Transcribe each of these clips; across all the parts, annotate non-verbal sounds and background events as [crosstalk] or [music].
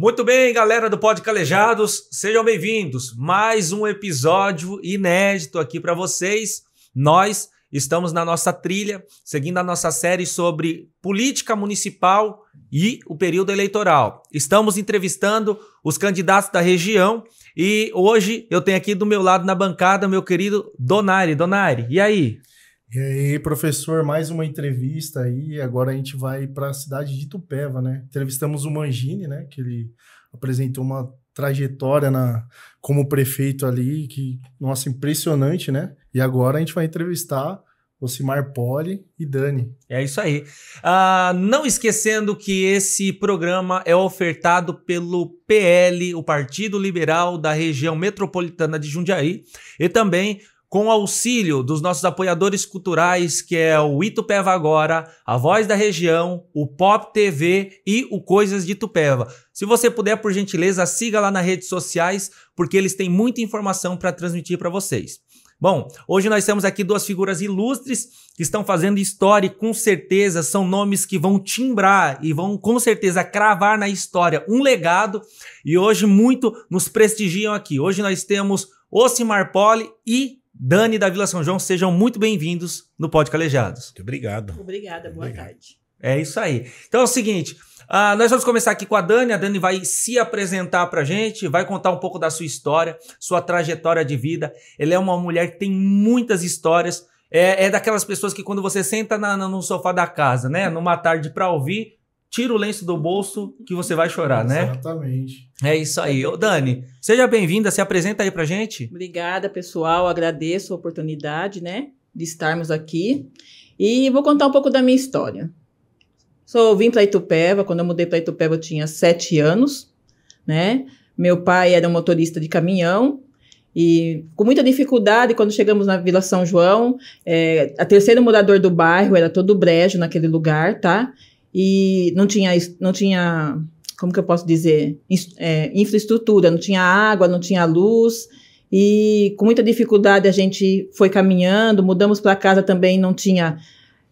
Muito bem, galera do Pod Calejados, sejam bem-vindos. Mais um episódio inédito aqui para vocês. Nós estamos na nossa trilha, seguindo a nossa série sobre política municipal e o período eleitoral. Estamos entrevistando os candidatos da região e hoje eu tenho aqui do meu lado na bancada meu querido Donari. Donari, e aí? E aí, professor, mais uma entrevista aí. Agora a gente vai para a cidade de Tupéva, né? Entrevistamos o Mangini, né? Que ele apresentou uma trajetória na, como prefeito ali, que, nossa, impressionante, né? E agora a gente vai entrevistar Osimar Poli e Dani. É isso aí. Ah, não esquecendo que esse programa é ofertado pelo PL, o Partido Liberal da região metropolitana de Jundiaí, e também com o auxílio dos nossos apoiadores culturais, que é o Itupeva Agora, a Voz da Região, o Pop TV e o Coisas de Itupeva. Se você puder, por gentileza, siga lá nas redes sociais, porque eles têm muita informação para transmitir para vocês. Bom, hoje nós temos aqui duas figuras ilustres que estão fazendo história e com certeza são nomes que vão timbrar e vão com certeza cravar na história um legado e hoje muito nos prestigiam aqui. Hoje nós temos Osimar Poli e Dani da Vila São João, sejam muito bem-vindos no Pod Calejados. Muito obrigado. Obrigada, boa obrigado. tarde. É isso aí. Então é o seguinte, uh, nós vamos começar aqui com a Dani. A Dani vai se apresentar pra gente, vai contar um pouco da sua história, sua trajetória de vida. Ela é uma mulher que tem muitas histórias. É, é daquelas pessoas que quando você senta na, no sofá da casa, né, numa tarde para ouvir, tira o lenço do bolso que você vai chorar, né? Exatamente. É isso aí. Ô, Dani, seja bem-vinda, se apresenta aí pra gente. Obrigada, pessoal. Agradeço a oportunidade, né, de estarmos aqui. E vou contar um pouco da minha história. Sou, vim para Itupeva, quando eu mudei para Itupeva eu tinha sete anos, né? Meu pai era um motorista de caminhão e com muita dificuldade, quando chegamos na Vila São João, é, a terceiro morador do bairro era todo brejo naquele lugar, tá? e não tinha, não tinha como que eu posso dizer, é, infraestrutura, não tinha água, não tinha luz, e com muita dificuldade a gente foi caminhando, mudamos para casa também, não tinha,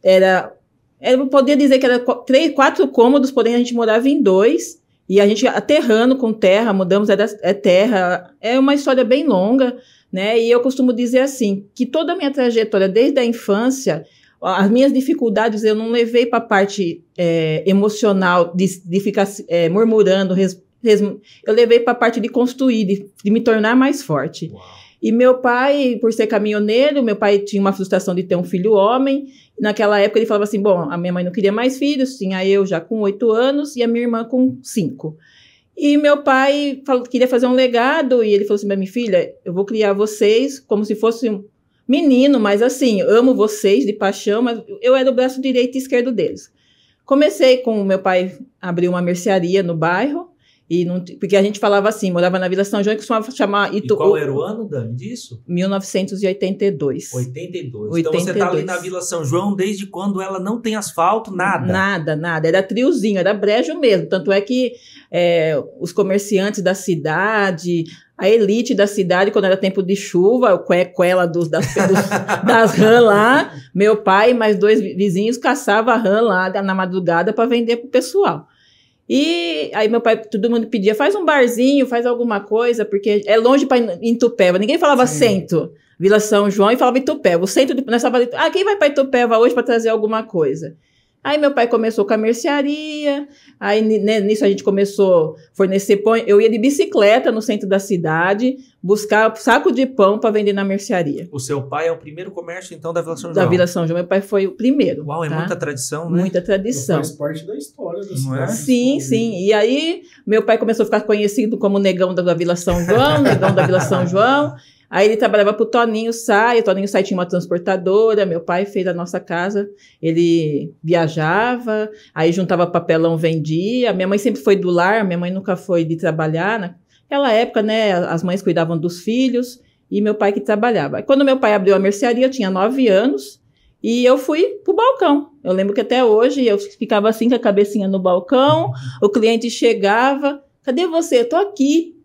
era, eu poderia dizer que era três, quatro cômodos, porém a gente morava em dois, e a gente aterrando com terra, mudamos, era, é terra, é uma história bem longa, né, e eu costumo dizer assim, que toda a minha trajetória, desde a infância, as minhas dificuldades eu não levei para a parte é, emocional, de, de ficar é, murmurando, res, res, eu levei para a parte de construir, de, de, me tornar mais forte. Uau. E meu pai, por ser caminhoneiro, meu pai tinha uma frustração de ter um filho homem. Naquela época ele falava assim: bom, a minha mãe não queria mais filhos, tinha eu já com oito anos e a minha irmã com cinco. E meu pai falou, queria fazer um legado e ele falou assim minha filha: eu vou criar vocês como se fossem menino, mas assim, amo vocês de paixão, mas eu era o braço direito e esquerdo deles. Comecei com meu pai abriu uma mercearia no bairro, e não, porque a gente falava assim, morava na Vila São João que costumava chamar E qual era o ano, Dani, disso? 1982. 82. 82. Então você tá ali na Vila São João desde quando ela não tem asfalto, nada? Nada, nada. Era triozinho, era brejo mesmo. Tanto é que é, os comerciantes da cidade, a elite da cidade, quando era tempo de chuva, o cuecuela dos, das, dos, [laughs] das rã lá, meu pai e mais dois vizinhos caçava rã lá na madrugada para vender pro pessoal. E aí meu pai, todo mundo pedia, faz um barzinho, faz alguma coisa, porque é longe para Itupeva. Ninguém falava Sim. centro, Vila São João, e falava Itupeva. O centro, de, nós falava, ah, quem vai para Itupeva hoje para trazer alguma coisa? Aí meu pai começou com a mercearia, aí né, nisso a gente começou a fornecer pão. Eu ia de bicicleta no centro da cidade buscar saco de pão para vender na mercearia. O seu pai é o primeiro comércio, então, da Vila São João? Da Vila São João. Meu pai foi o primeiro. Uau, é tá? muita tradição, né? Muita tradição. Faz parte da história da é? cidade. É? Sim, sim. E aí meu pai começou a ficar conhecido como negão da Vila São João, negão da Vila São João. Aí ele trabalhava pro Toninho Sai, o Toninho Sai tinha uma transportadora, meu pai fez a nossa casa, ele viajava, aí juntava papelão, vendia. Minha mãe sempre foi do lar, minha mãe nunca foi de trabalhar. Né? Naquela época, né, as mães cuidavam dos filhos e meu pai que trabalhava. Quando meu pai abriu a mercearia, eu tinha nove anos e eu fui pro balcão. Eu lembro que até hoje eu ficava assim com a cabecinha no balcão, o cliente chegava, cadê você? Eu tô aqui.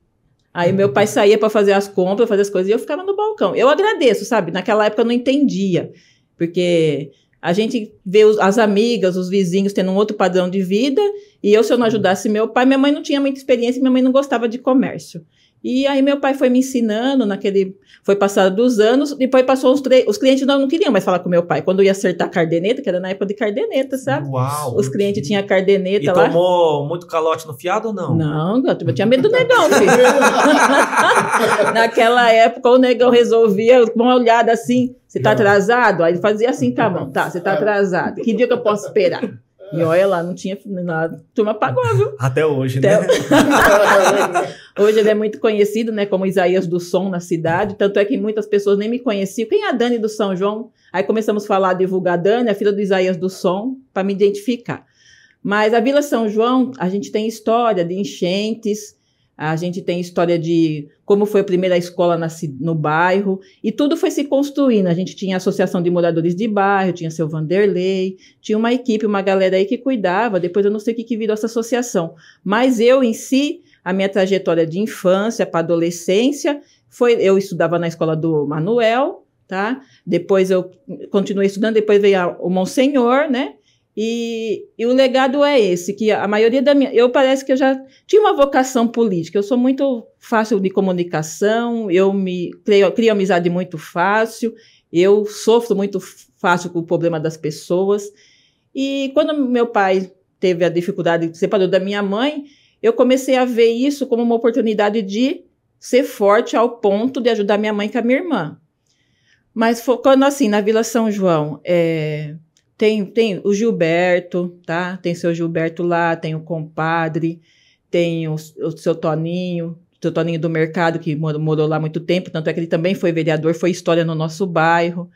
Aí meu pai saía para fazer as compras, fazer as coisas, e eu ficava no balcão. Eu agradeço, sabe? Naquela época eu não entendia, porque a gente vê as amigas, os vizinhos tendo um outro padrão de vida, e eu, se eu não ajudasse meu pai, minha mãe não tinha muita experiência, minha mãe não gostava de comércio. E aí meu pai foi me ensinando naquele. Foi passado dos anos, depois passou uns três. Os clientes não, não queriam mais falar com meu pai. Quando eu ia acertar cardeneta, que era na época de cardeneta, sabe? Uau! Os clientes tinham cardeneta e lá. Tomou muito calote no fiado ou não? Não, eu, tinha medo do negão, filho. [laughs] Naquela época o negão resolvia com uma olhada assim. Você tá atrasado? Aí ele fazia assim tá bom, Tá, você tá é. atrasado. Que dia que eu posso esperar? E olha lá, não tinha nada. Turma pagou, viu? Até hoje, né? Até... né? [laughs] hoje ele é muito conhecido, né? Como Isaías do Som na cidade. Tanto é que muitas pessoas nem me conheciam. Quem é a Dani do São João? Aí começamos a falar, divulgar a Dani, a filha do Isaías do Som, para me identificar. Mas a Vila São João, a gente tem história de enchentes a gente tem história de como foi a primeira escola no bairro, e tudo foi se construindo. A gente tinha a Associação de Moradores de Bairro, tinha seu Vanderlei, tinha uma equipe, uma galera aí que cuidava. Depois eu não sei o que, que virou essa associação. Mas eu, em si, a minha trajetória de infância para adolescência foi. Eu estudava na escola do Manuel, tá? Depois eu continuei estudando, depois veio a, o Monsenhor, né? E, e, o legado é esse, que a maioria da minha. Eu parece que eu já tinha uma vocação política. Eu sou muito fácil de comunicação, eu me creio, crio amizade muito fácil, eu sofro muito fácil com o problema das pessoas. E quando meu pai teve a dificuldade, se separou da minha mãe, eu comecei a ver isso como uma oportunidade de ser forte ao ponto de ajudar minha mãe com a minha irmã. Mas focando assim na Vila São João, é, tem, tem o Gilberto, tá? Tem seu Gilberto lá, tem o compadre, tem o, o seu Toninho, seu Toninho do Mercado, que morou, morou lá muito tempo, tanto é que ele também foi vereador, foi história no nosso bairro.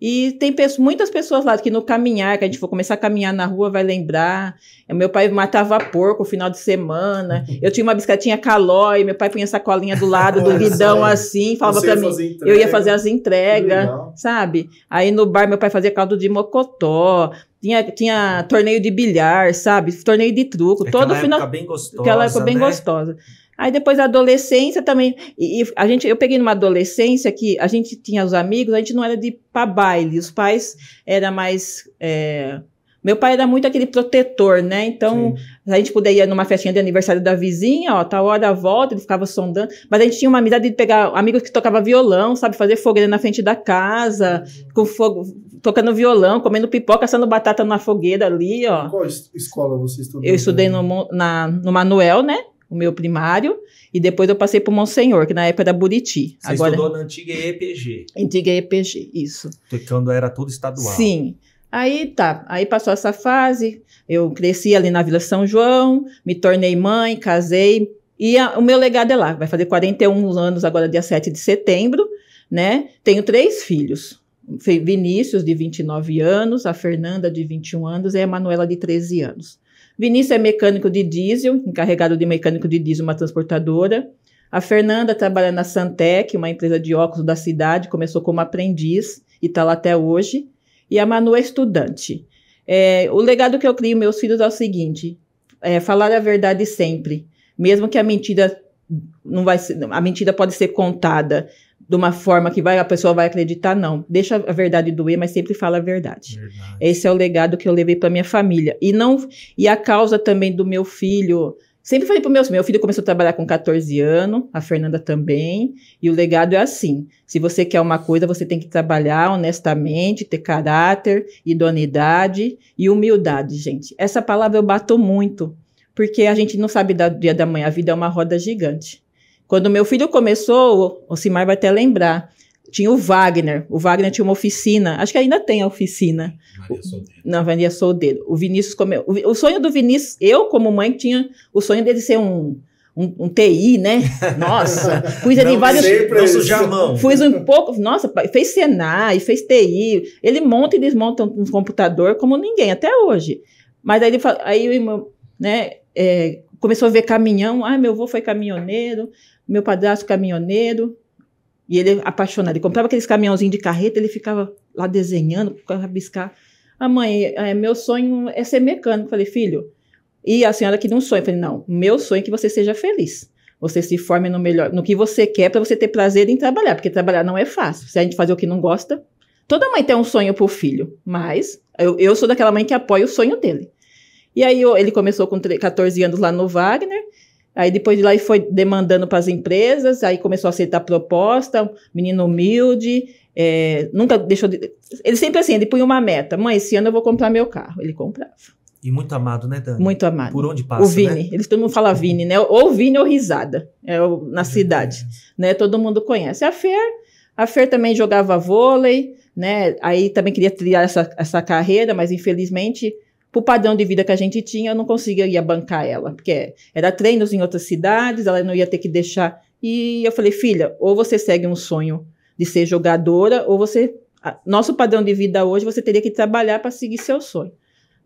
E tem pessoas, muitas pessoas lá que no caminhar, que a gente for começar a caminhar na rua, vai lembrar. É, meu pai matava porco no final de semana. Eu tinha uma biscatinha calói, meu pai punha sacolinha do lado do guidão assim, falava para mim. Eu ia fazer as entregas, sabe? Aí no bar meu pai fazia caldo de mocotó. Tinha, tinha torneio de bilhar, sabe? Torneio de truco. todo final. Época bem gostosa, aquela época bem né? gostosa. Aí depois da adolescência também. E, e, a gente, eu peguei numa adolescência que a gente tinha os amigos, a gente não era de pra baile, os pais era mais. É, meu pai era muito aquele protetor, né? Então, Sim. a gente podia ir numa festinha de aniversário da vizinha, ó, tal hora volta, ele ficava sondando. Mas a gente tinha uma amizade de pegar amigos que tocava violão, sabe? Fazer fogueira na frente da casa, com fogo, tocando violão, comendo pipoca, assando batata na fogueira ali, ó. Qual escola você estudou? Eu estudei no, na, no Manuel, né? o meu primário, e depois eu passei para o Monsenhor, que na época era Buriti. Você Agora, estudou na antiga EPG? Antiga EPG, isso. Quando era tudo estadual. Sim. Aí tá, aí passou essa fase, eu cresci ali na Vila São João, me tornei mãe, casei, e a, o meu legado é lá, vai fazer 41 anos agora, dia 7 de setembro, né? Tenho três filhos, Vinícius, de 29 anos, a Fernanda, de 21 anos, e a Manuela de 13 anos. Vinícius é mecânico de diesel, encarregado de mecânico de diesel, uma transportadora. A Fernanda trabalha na Santec, uma empresa de óculos da cidade, começou como aprendiz e está lá até hoje. E a Manu é estudante. É, o legado que eu crio meus filhos é o seguinte: é, falar a verdade sempre, mesmo que a mentira não vai ser, a mentira pode ser contada, de uma forma que vai, a pessoa vai acreditar, não. Deixa a verdade doer, mas sempre fala a verdade. verdade. Esse é o legado que eu levei para minha família. E não e a causa também do meu filho. Sempre falei para meus meu filho começou a trabalhar com 14 anos, a Fernanda também, e o legado é assim. Se você quer uma coisa, você tem que trabalhar honestamente, ter caráter, idoneidade e humildade, gente. Essa palavra eu bato muito, porque a gente não sabe do dia da manhã, a vida é uma roda gigante. Quando meu filho começou, o Simar vai até lembrar, tinha o Wagner. O Wagner tinha uma oficina, acho que ainda tem a oficina. Maria Soldeiro. Não, Maria Soldeiro. O Vinícius comeu. O, o sonho do Vinícius, eu como mãe tinha o sonho dele ser um um, um, TI, né? [laughs] Nossa, pus ele vários. Nosso jamão. Fiz um pouco. Nossa, fez Senai, fez TI. Ele monta e desmonta um, computador como ninguém, até hoje. Mas aí ele fala, aí né, é, começou a ver caminhão. Ah, meu avô foi caminhoneiro, meu padrasto caminhoneiro. E ele apaixonado. Ele comprava aqueles caminhãozinhos de carreta, ele ficava lá desenhando, rabiscar. A ah, mãe, é, meu sonho é ser mecânico. falei, filho, e a senhora que não sonha. falei, não, meu sonho é que você seja feliz. Você se forme no melhor, no que você quer para você ter prazer em trabalhar, porque trabalhar não é fácil. Se a gente fazer o que não gosta, toda mãe tem um sonho pro filho, mas eu, eu sou daquela mãe que apoia o sonho dele. E aí ele começou com 14 anos lá no Wagner, aí depois de lá ele foi demandando para as empresas, aí começou a aceitar proposta, menino humilde, é, nunca deixou de... Ele sempre assim, ele punha uma meta, mãe, esse ano eu vou comprar meu carro. Ele comprava. E muito amado, né, Dani? Muito amado. Por onde passa, O né? Vini, né? eles todo mundo fala Vini, né? Ou Vini ou Risada, é, na uhum. cidade, né? Todo mundo conhece. A Fer, a Fer também jogava vôlei, né? Aí também queria trilhar essa, essa carreira, mas infelizmente para o padrão de vida que a gente tinha, eu não conseguia bancar ela, porque era treinos em outras cidades, ela não ia ter que deixar. E eu falei, filha, ou você segue um sonho de ser jogadora, ou você. Nosso padrão de vida hoje, você teria que trabalhar para seguir seu sonho.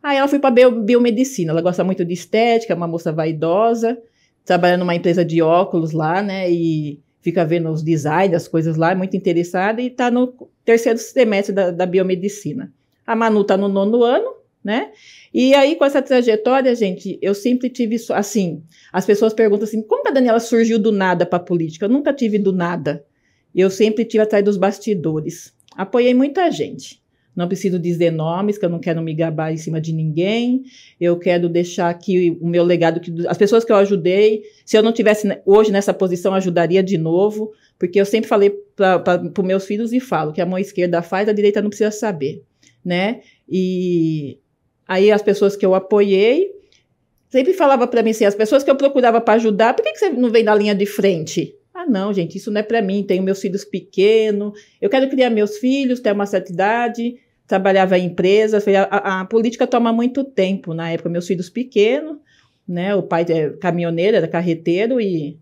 Aí ela foi para biomedicina, ela gosta muito de estética, é uma moça vaidosa, trabalha numa empresa de óculos lá, né? E fica vendo os designs, as coisas lá, é muito interessada e está no terceiro semestre da, da biomedicina. A Manu está no nono ano, né? E aí, com essa trajetória, gente, eu sempre tive isso, assim, as pessoas perguntam assim, como que a Daniela surgiu do nada para a política? Eu nunca tive do nada. Eu sempre tive atrás dos bastidores. Apoiei muita gente. Não preciso dizer nomes, que eu não quero me gabar em cima de ninguém. Eu quero deixar aqui o meu legado, que as pessoas que eu ajudei. Se eu não tivesse né, hoje nessa posição, ajudaria de novo, porque eu sempre falei para os meus filhos e falo que a mão esquerda faz, a direita não precisa saber, né? E Aí as pessoas que eu apoiei sempre falava para mim assim, as pessoas que eu procurava para ajudar, por que, que você não vem na linha de frente? Ah, não, gente, isso não é para mim. Tenho meus filhos pequenos, eu quero criar meus filhos, ter uma certa idade, trabalhava em empresas. A, a, política toma muito tempo. Na época, meus filhos pequenos, né? O pai é caminhoneiro, era carreteiro e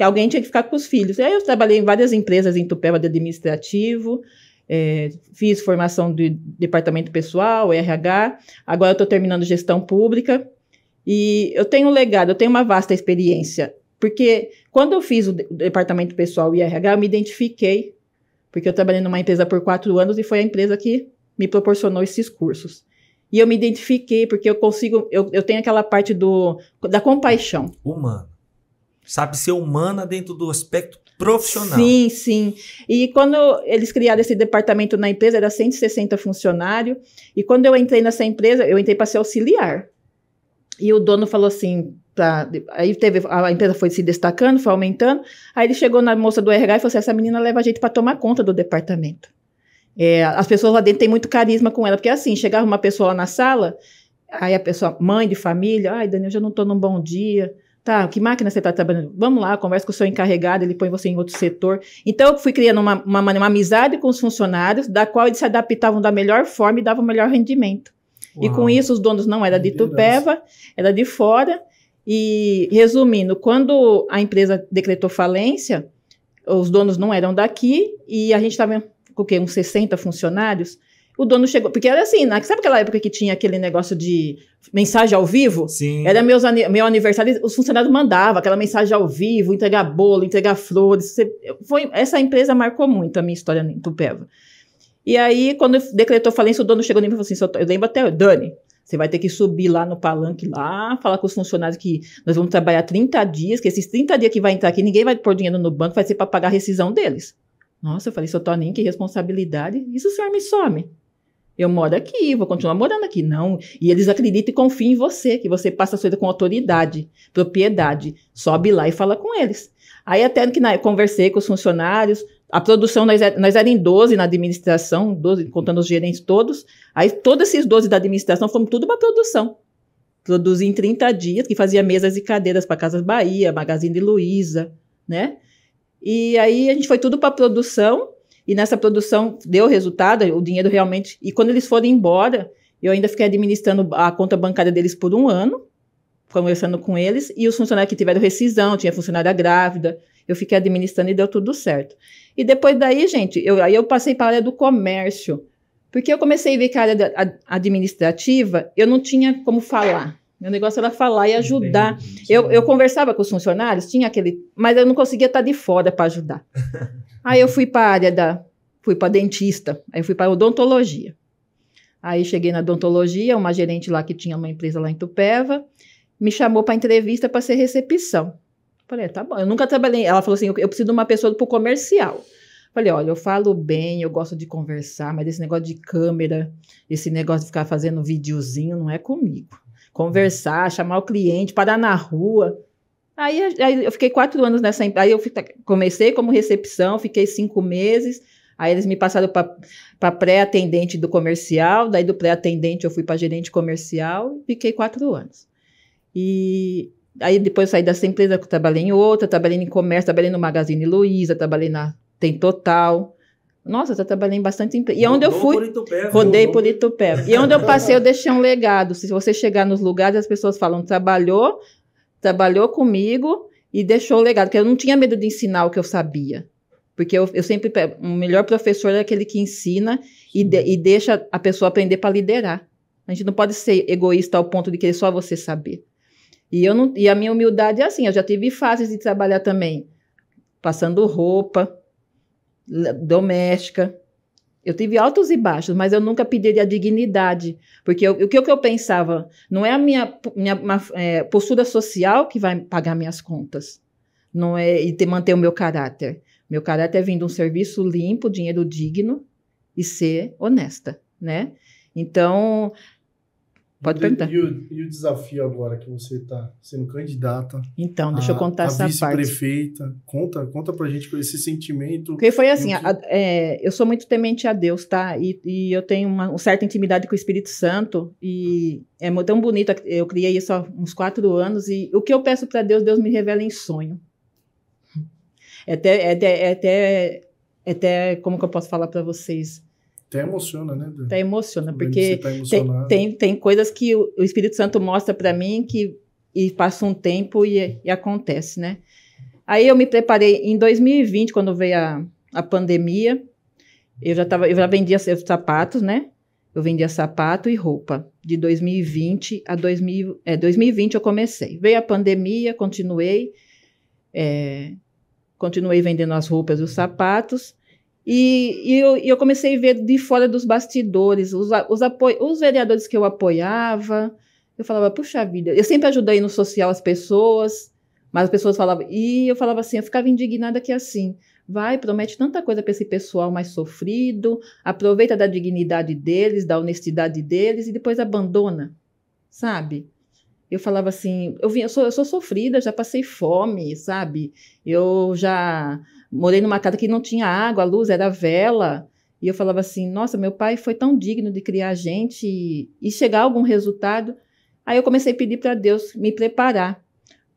alguém tinha que ficar com os filhos. Aí eu trabalhei em várias empresas em Tupéva de administrativo. É, fiz formação de departamento pessoal, RH, agora eu estou terminando gestão pública. E eu tenho um legado, eu tenho uma vasta experiência, porque quando eu fiz o departamento pessoal e RH, eu me identifiquei, porque eu trabalhei numa empresa por quatro anos e foi a empresa que me proporcionou esses cursos. E eu me identifiquei, porque eu consigo, eu, eu tenho aquela parte do, da compaixão. Humana. Sabe ser humana dentro do aspecto profissional. Sim, sim. E quando eles criaram esse departamento na empresa, era 160 funcionários. E quando eu entrei nessa empresa, eu entrei para ser auxiliar. E o dono falou assim. Pra, aí teve, a empresa foi se destacando, foi aumentando. Aí ele chegou na moça do RH e falou assim: essa menina leva a gente para tomar conta do departamento. É, as pessoas lá dentro têm muito carisma com ela, porque é assim, chegava uma pessoa lá na sala, aí a pessoa, mãe de família, ai, Daniel, já não estou num bom dia, Tá, que máquina você está trabalhando? Vamos lá, conversa com o seu encarregado, ele põe você em outro setor. Então, eu fui criando uma, uma, uma amizade com os funcionários, da qual eles se adaptavam da melhor forma e davam o melhor rendimento. Uau. E com isso, os donos não era de Tupéva, era de fora. E, resumindo, quando a empresa decretou falência, os donos não eram daqui e a gente estava com o quê? Uns 60 funcionários. O dono chegou, porque era assim, na, né? sabe aquela época que tinha aquele negócio de mensagem ao vivo? Sim. Era meus, meu aniversário, os funcionários mandavam aquela mensagem ao vivo, entregar bolo, entregar flores. Você, foi, essa empresa marcou muito a minha história em Tupéva. E aí, quando decretou falência, o dono chegou em mim e falou assim: eu lembro até, Dani, você vai ter que subir lá no palanque lá, falar com os funcionários que nós vamos trabalhar 30 dias, que esses 30 dias que vai entrar aqui, ninguém vai pôr dinheiro no banco, vai ser para pagar a rescisão deles. Nossa, eu falei, seu Toninho, que responsabilidade. Isso o senhor me some. Eu moro aqui, vou continuar morando aqui. Não. E eles acreditam e confiam em você, que você passa a sua vida com autoridade, propriedade. Sobe lá e fala com eles. Aí até que na, conversei com os funcionários, a produção, nós, é, nós éramos 12 na administração, 12, contando os gerentes todos. Aí todos esses 12 da administração fomos tudo para produção. Produzi em 30 dias, que fazia mesas e cadeiras para Casas Bahia, Magazine de Luiza, né? E aí a gente foi tudo para produção e nessa produção deu resultado, o dinheiro realmente. E quando eles foram embora, eu ainda fiquei administrando a conta bancária deles por um ano, conversando com eles. E os funcionários que tiveram rescisão, tinha funcionária grávida, eu fiquei administrando e deu tudo certo. E depois daí, gente, eu, aí eu passei para a área do comércio. Porque eu comecei a ver que a área administrativa eu não tinha como falar. Meu negócio era falar e ajudar. Eu, eu conversava com os funcionários, tinha aquele. Mas eu não conseguia estar de fora para ajudar. [laughs] Aí eu fui para a área da. Fui para dentista, aí fui para odontologia. Aí cheguei na odontologia, uma gerente lá que tinha uma empresa lá em Tupéva, me chamou para entrevista para ser recepção. Falei, é, tá bom, eu nunca trabalhei. Ela falou assim: eu preciso de uma pessoa para o comercial. Falei, olha, eu falo bem, eu gosto de conversar, mas esse negócio de câmera, esse negócio de ficar fazendo videozinho não é comigo conversar, chamar o cliente, parar na rua. Aí, aí eu fiquei quatro anos nessa empresa. Aí eu comecei como recepção, fiquei cinco meses. Aí eles me passaram para pré-atendente do comercial, daí do pré-atendente eu fui para gerente comercial e fiquei quatro anos. E aí depois saí dessa empresa, trabalhei em outra, trabalhei em comércio, trabalhei no Magazine Luiza, trabalhei na Tem Total, nossa, eu trabalhei bastante empresa. E onde eu fui, por Itupé, né? rodei por Itupé. E onde eu passei, eu deixei um legado. Se você chegar nos lugares, as pessoas falam, trabalhou, trabalhou comigo e deixou o legado. Porque eu não tinha medo de ensinar o que eu sabia. Porque eu, eu sempre... O melhor professor é aquele que ensina e, de, e deixa a pessoa aprender para liderar. A gente não pode ser egoísta ao ponto de querer só você saber. E, eu não, e a minha humildade é assim, eu já tive fases de trabalhar também. Passando roupa, doméstica. Eu tive altos e baixos, mas eu nunca pedi a dignidade, porque eu, o que eu pensava não é a minha, minha uma, é, postura social que vai pagar minhas contas, não é e manter o meu caráter. Meu caráter é vindo um serviço limpo, dinheiro digno e ser honesta, né? Então Pode e perguntar. E o, e o, desafio agora que você está sendo candidata? Então, deixa a, eu contar essa vice parte. vice-prefeita, conta, conta pra gente esse sentimento. Porque foi assim, que... a, é, eu sou muito temente a Deus, tá? E, e eu tenho uma, uma, certa intimidade com o Espírito Santo e é tão bonito, eu criei isso há uns quatro anos e o que eu peço para Deus, Deus me revela em sonho. É até, é até, é até, é até como que eu posso falar para vocês? Até emociona, né? Até emociona, porque tá tem, tem, tem, coisas que o, Espírito Santo mostra para mim que e passa um tempo e, e, acontece, né? Aí eu me preparei em 2020, quando veio a, a pandemia, eu já tava, eu já vendia sapatos, né? Eu vendia sapato e roupa. De 2020 a 2000, é, 2020 eu comecei. Veio a pandemia, continuei, é, continuei vendendo as roupas e os sapatos. E, e eu, eu, comecei a ver de fora dos bastidores, os, os, apoio, os vereadores que eu apoiava. Eu falava, puxa vida, eu sempre ajudei no social as pessoas, mas as pessoas falavam, e eu falava assim, eu ficava indignada que é assim, vai, promete tanta coisa para esse pessoal mais sofrido, aproveita da dignidade deles, da honestidade deles, e depois abandona, sabe? Eu falava assim, eu, vim, eu, sou, eu sou sofrida, já passei fome, sabe? Eu já morei numa casa que não tinha água, a luz era vela. E eu falava assim: nossa, meu pai foi tão digno de criar a gente e, e chegar a algum resultado. Aí eu comecei a pedir para Deus me preparar,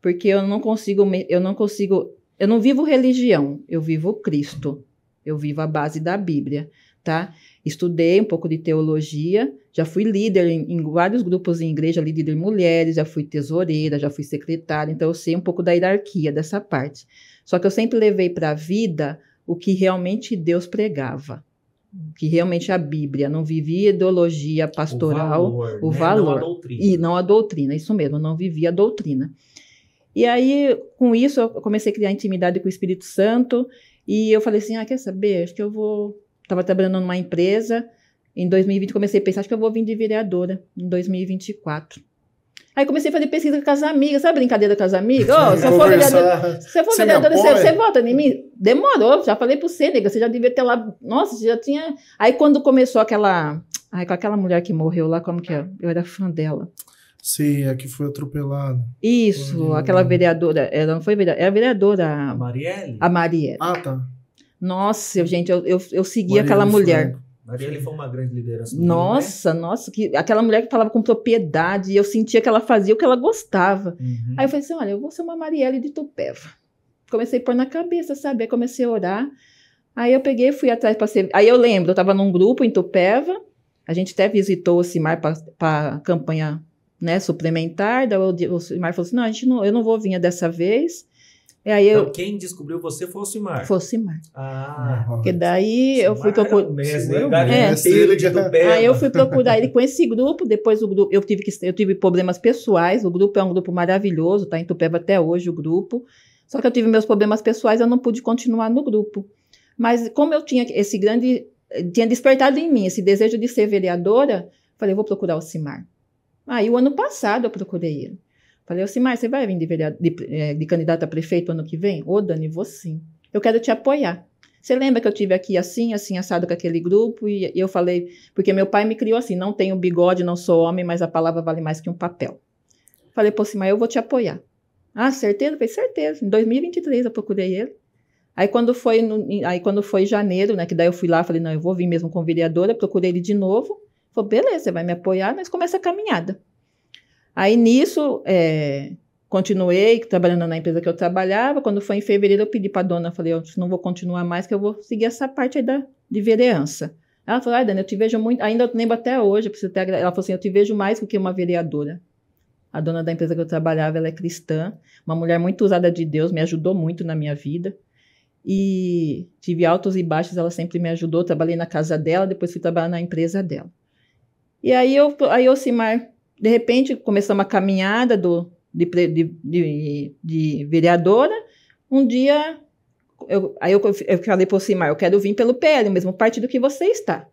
porque eu não consigo, eu não consigo, eu não vivo religião, eu vivo Cristo, eu vivo a base da Bíblia, tá? Estudei um pouco de teologia, já fui líder em, em vários grupos em igreja, líder de mulheres, já fui tesoureira, já fui secretária, então eu sei um pouco da hierarquia dessa parte. Só que eu sempre levei para a vida o que realmente Deus pregava, o que realmente a Bíblia. Não vivia ideologia pastoral, o valor. O né? valor. Não e não a doutrina, isso mesmo, não vivia a doutrina. E aí, com isso, eu comecei a criar intimidade com o Espírito Santo. E eu falei assim: ah, quer saber? Acho que eu vou. Estava trabalhando numa empresa. Em 2020, comecei a pensar: acho que eu vou vir de vereadora em 2024. Aí comecei a fazer pesquisa com as amigas, sabe brincadeira com as amigas? Oh, se for vereadora, for vereadora você, você vota em mim? Demorou, já falei pro você, nega, você já devia ter lá. Nossa, você já tinha. Aí quando começou aquela. Ai, com aquela mulher que morreu lá, como que é? Eu era fã dela. Sim, a que foi atropelada. Isso, foi... aquela vereadora. Ela não foi vereadora, é era vereadora. A Marielle? A Marielle. Ah, tá. Nossa, gente, eu, eu, eu segui Marielle aquela mulher. Franco. Mas ele foi uma grande liderança. Nossa, mundo, né? nossa, que, aquela mulher que falava com propriedade, e eu sentia que ela fazia o que ela gostava. Uhum. Aí eu falei assim: olha, eu vou ser uma Marielle de Tupeva. Comecei a pôr na cabeça, sabe? comecei a orar. Aí eu peguei, fui atrás para ser. Aí eu lembro, eu estava num grupo em Tupeva, a gente até visitou o Simar para a campanha né, suplementar. Daí o Simar falou assim: não, a gente não, eu não vou vir dessa vez aí eu... Então, quem descobriu você foi o Simar. Foi o Simar. Ah, porque daí Simar eu fui procurar. Né? Mesmo, é, Aí eu fui procurar ele com esse grupo. Depois o grupo, eu tive que eu tive problemas pessoais. O grupo é um grupo maravilhoso, tá em Tupéva até hoje o grupo. Só que eu tive meus problemas pessoais, eu não pude continuar no grupo. Mas como eu tinha esse grande tinha despertado em mim esse desejo de ser vereadora, falei, vou procurar o Simar. Aí o ano passado eu procurei ele. Falei assim, mas você vai vir de, vereador, de, é, de candidato a prefeito ano que vem? Ô, Dani, vou sim. Eu quero te apoiar. Você lembra que eu tive aqui assim, assim, assado com aquele grupo? E, e eu falei, porque meu pai me criou assim, não tenho bigode, não sou homem, mas a palavra vale mais que um papel. Falei, pô, sim, mas eu vou te apoiar. Ah, certeza? Eu falei, certeza. Em 2023 eu procurei ele. Aí quando foi, no, aí quando foi janeiro, né, que daí eu fui lá, falei, não, eu vou vir mesmo com vereadora, procurei ele de novo. Falei, beleza, você vai me apoiar, nós começa a caminhada. Aí nisso, é, continuei trabalhando na empresa que eu trabalhava. Quando foi em fevereiro, eu pedi para a dona, falei, eu não vou continuar mais, que eu vou seguir essa parte aí da, de vereança. Ela falou, ah, Dani, eu te vejo muito, ainda eu lembro até hoje, preciso ter, ela falou assim, eu te vejo mais do que uma vereadora. A dona da empresa que eu trabalhava, ela é cristã, uma mulher muito usada de Deus, me ajudou muito na minha vida. E tive altos e baixos, ela sempre me ajudou. Trabalhei na casa dela, depois fui trabalhar na empresa dela. E aí eu, aí Ocimar de repente, começamos a caminhada do, de, de, de, de vereadora. Um dia, eu, aí eu, eu falei para o Simar, ah, eu quero vir pelo PL, o mesmo partido que você está.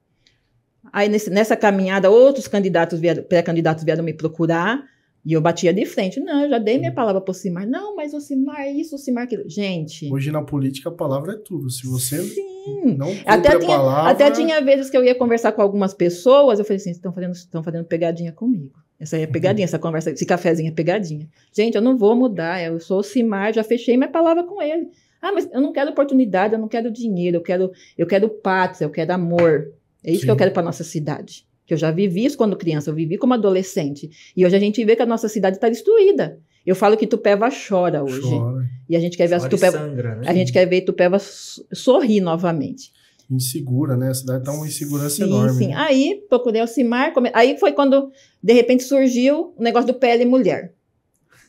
Aí, nesse, nessa caminhada, outros candidatos pré-candidatos vieram me procurar. E eu batia de frente. Não, eu já dei minha hum. palavra para o Simar. Não, mas o Simar é isso, o Simar é aquilo. Gente. Hoje na política a palavra é tudo. Se você Sim. não até tinha, palavra... Até tinha vezes que eu ia conversar com algumas pessoas, eu falei assim, estão fazendo, estão fazendo pegadinha comigo. Essa é pegadinha, essa conversa, esse cafezinho é pegadinha. Gente, eu não vou mudar, eu sou o Simar, já fechei minha palavra com ele. Ah, mas eu não quero oportunidade, eu não quero dinheiro, eu quero, eu quero pátria, eu quero amor. É isso Sim. que eu quero para nossa cidade. Que eu já vivi isso quando criança, eu vivi como adolescente. E hoje a gente vê que a nossa cidade está destruída. Eu falo que Tupéva chora hoje. Chora. E a gente quer ver tu as Tupéva, sangra, né? a gente quer ver Tupéva sorrir novamente insegura, né? A cidade está uma insegurança sim, enorme. Sim, né? aí procurei Alcimar, come... aí foi quando de repente surgiu o negócio do pele mulher.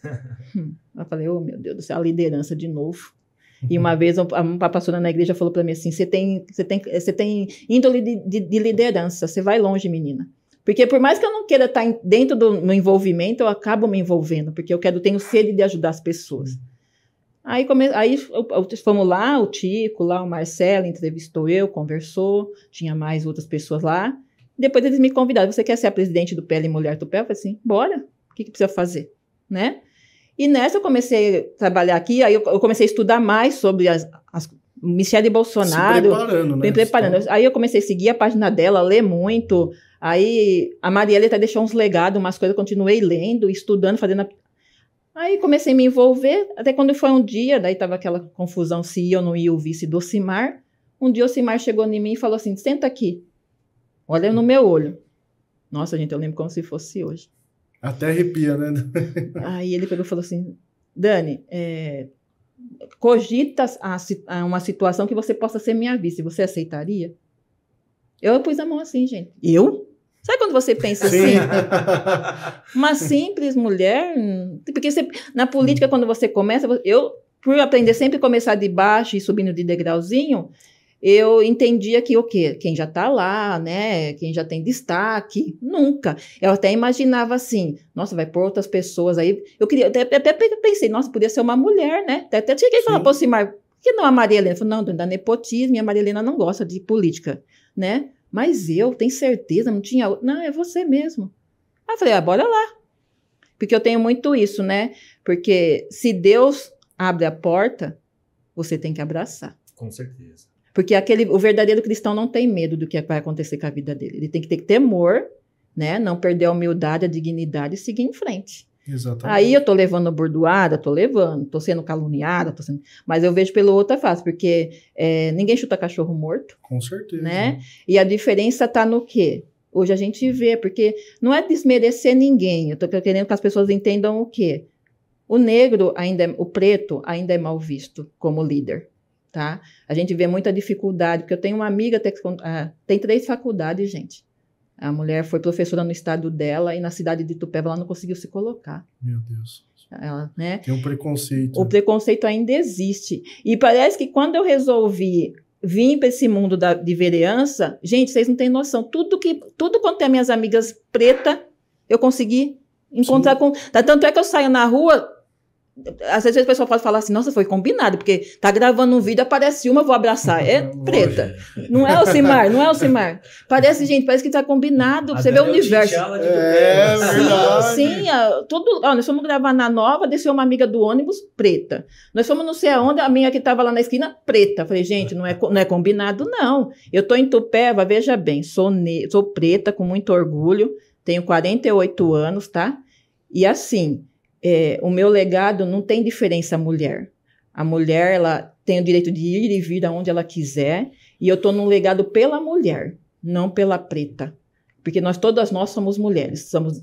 [laughs] hum. Eu falei, oh meu Deus do céu, a liderança de novo. E uma vez a pastora na igreja falou para mim assim: você tem, você tem, você tem índole de, de, de liderança, você vai longe, menina. Porque por mais que eu não queira tá estar dentro do meu envolvimento, eu acabo me envolvendo, porque eu quero, tenho sede de ajudar as pessoas. Uhum. Aí, come... aí fomos lá, o Tico, lá o Marcelo entrevistou eu, conversou, tinha mais outras pessoas lá. Depois eles me convidaram, você quer ser a presidente do Pele Mulher do PEL? Eu falei assim, bora, o que, que precisa fazer, né? E nessa eu comecei a trabalhar aqui, aí eu, comecei a estudar mais sobre as, as Michele Bolsonaro. Se preparando, né? Me preparando. Então aí eu comecei a seguir a página dela, ler muito. Aí a Marielle até deixou uns legados, umas coisas, continuei lendo, estudando, fazendo Aí comecei a me envolver, até quando foi um dia, daí tava aquela confusão se ia ou não ia o vice do Cimar. Um dia o Cimar chegou em mim e falou assim: senta aqui, olha no meu olho. Nossa, gente, eu lembro como se fosse hoje. Até arrepia, né? [laughs] Aí ele pegou e falou assim: Dani, é, cogita a, a uma situação que você possa ser minha vice, você aceitaria? Eu pus a mão assim, gente. Eu? Sabe quando você pensa Sim. assim? [laughs] Uma simples mulher. Porque você, na política, quando você começa, eu, por aprender sempre começar de baixo e subindo de degrauzinho, eu entendia que o quê? Quem já está lá, né? Quem já tem destaque, nunca. Eu até imaginava assim, nossa, vai por outras pessoas aí. Eu queria, até, até pensei, nossa, podia ser uma mulher, né? Até, até cheguei a falar, aproximar. Por que não a Maria Helena? Eu falei, não, da nepotismo, e a Maria Helena não gosta de política, né? Mas eu, tenho certeza, não tinha. Não, é você mesmo. Aí eu falei, ah, bora lá. Porque eu tenho muito isso, né? Porque se Deus abre a porta, você tem que abraçar. Com certeza. Porque aquele, o verdadeiro cristão não tem medo do que vai acontecer com a vida dele. Ele tem que ter temor, né? Não perder a humildade, a dignidade e seguir em frente. Exatamente. Aí eu tô levando bordoada, tô levando, tô sendo caluniada, tô sendo... mas eu vejo pelo outra é face, porque é, ninguém chuta cachorro morto. Com certeza. Né? E a diferença tá no quê? Hoje a gente vê, porque não é desmerecer ninguém, eu tô querendo que as pessoas entendam o quê? O negro ainda, é, o preto ainda é mal visto como líder, tá? A gente vê muita dificuldade, porque eu tenho uma amiga, ah, tem três faculdades, gente. A mulher foi professora no estado dela e na cidade de Tupéva ela não conseguiu se colocar. Meu Deus. Ela, né? Tem um preconceito. O preconceito ainda existe. E parece que quando eu resolvi vir para esse mundo da, de vereança, gente, vocês não têm noção. Tudo que tudo quanto tem minhas amigas preta, eu consegui encontrar Sim. com. Tanto é que eu saio na rua, às vezes a pessoa pode falar assim, nossa, foi combinado, porque tá gravando um vídeo, aparece uma, vou abraçar. É preta. [laughs] É. Não é o Simar, não é o Simar. Parece, gente, parece que tá combinado. Até você vê o universo. É, é, verdade. Sim, sim todo, ó, nós fomos gravar na nova, desceu uma amiga do ônibus, preta. Nós fomos não sei aonde, a minha que tava lá na esquina, preta. Falei, gente, não é, não é combinado, não. Eu tô em Tupéva, veja bem, sou, ne sou preta, com muito orgulho, tenho 48 anos, tá? E assim, é, o meu legado não tem diferença à mulher. A mulher ela tem o direito de ir e vir aonde ela quiser, e eu estou num legado pela mulher, não pela preta. Porque nós todas nós somos mulheres, somos,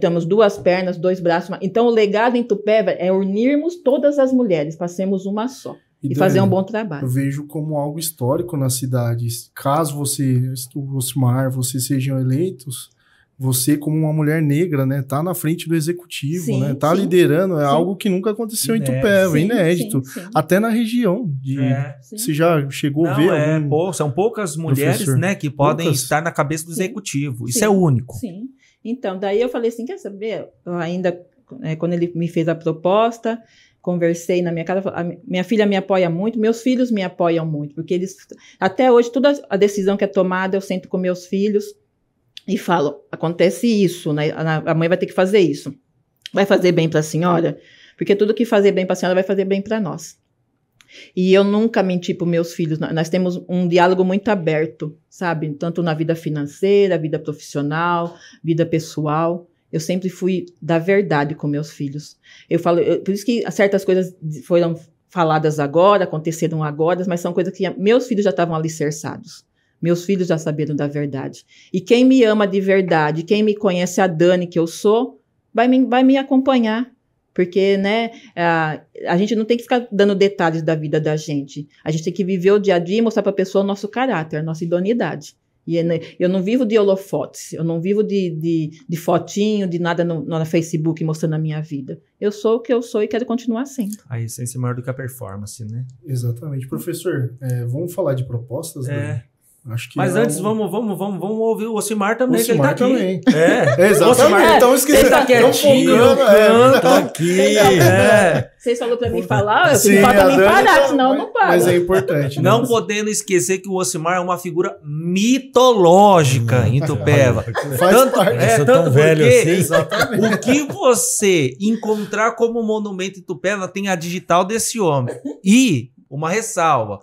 temos duas pernas, dois braços. Então o legado em Tupéva é unirmos todas as mulheres passemos uma só e, e fazer um bom trabalho. Eu vejo como algo histórico nas cidades. Caso você, Osmar, vocês sejam eleitos, você como uma mulher negra, né, tá na frente do executivo, sim, né, tá sim, liderando, é algo que nunca aconteceu inédito. em Tupé, é sim, inédito, até na região de, é, se já chegou Não, a ver é, algum... pô, são poucas mulheres, Professor. né, que podem poucas. estar na cabeça do executivo, isso é único. Sim, então, daí eu falei assim, quer saber, eu ainda, é, quando ele me fez a proposta, conversei na minha casa, minha filha me apoia muito, meus filhos me apoiam muito, porque eles, até hoje, toda a decisão que é tomada, eu sento com meus filhos, e falo, acontece isso, né? a mãe vai ter que fazer isso. Vai fazer bem para a senhora? Porque tudo que fazer bem para a senhora vai fazer bem para nós. E eu nunca menti para meus filhos. Nós temos um diálogo muito aberto, sabe? Tanto na vida financeira, vida profissional, vida pessoal. Eu sempre fui da verdade com meus filhos. Eu falo, eu, por isso que certas coisas foram faladas agora, aconteceram agora, mas são coisas que meus filhos já estavam alicerçados. Meus filhos já sabiam da verdade. E quem me ama de verdade, quem me conhece a Dani que eu sou, vai me, vai me acompanhar. Porque, né, a, a gente não tem que ficar dando detalhes da vida da gente. A gente tem que viver o dia a dia e mostrar para a pessoa o nosso caráter, a nossa idoneidade. E é, né, eu não vivo de holofotes, eu não vivo de, de, de fotinho, de nada no, no, Facebook mostrando a minha vida. Eu sou o que eu sou e quero continuar sendo. A essência é maior do que a performance, né? Exatamente. Professor, é, vamos falar de propostas? Né? É. Acho que Mas é antes, vamos, vamos, vamos, vamos ouvir o Osimar também, Osimar que ele tá também. É, [laughs] exatamente. então esquecendo. Ele tá quietinho, é. canta, tá aqui. Você [laughs] Vocês falaram pra mim falar, eu Sim, falta nem parar, tá, senão eu não paro. Mas é importante. Né? Não podendo esquecer que o Osimar é uma figura mitológica em Tupéva. [laughs] Faz tanto, parte. É, tanto velho assim. Exatamente. O que você encontrar como monumento em Tupéva tem a digital desse homem. E, uma ressalva,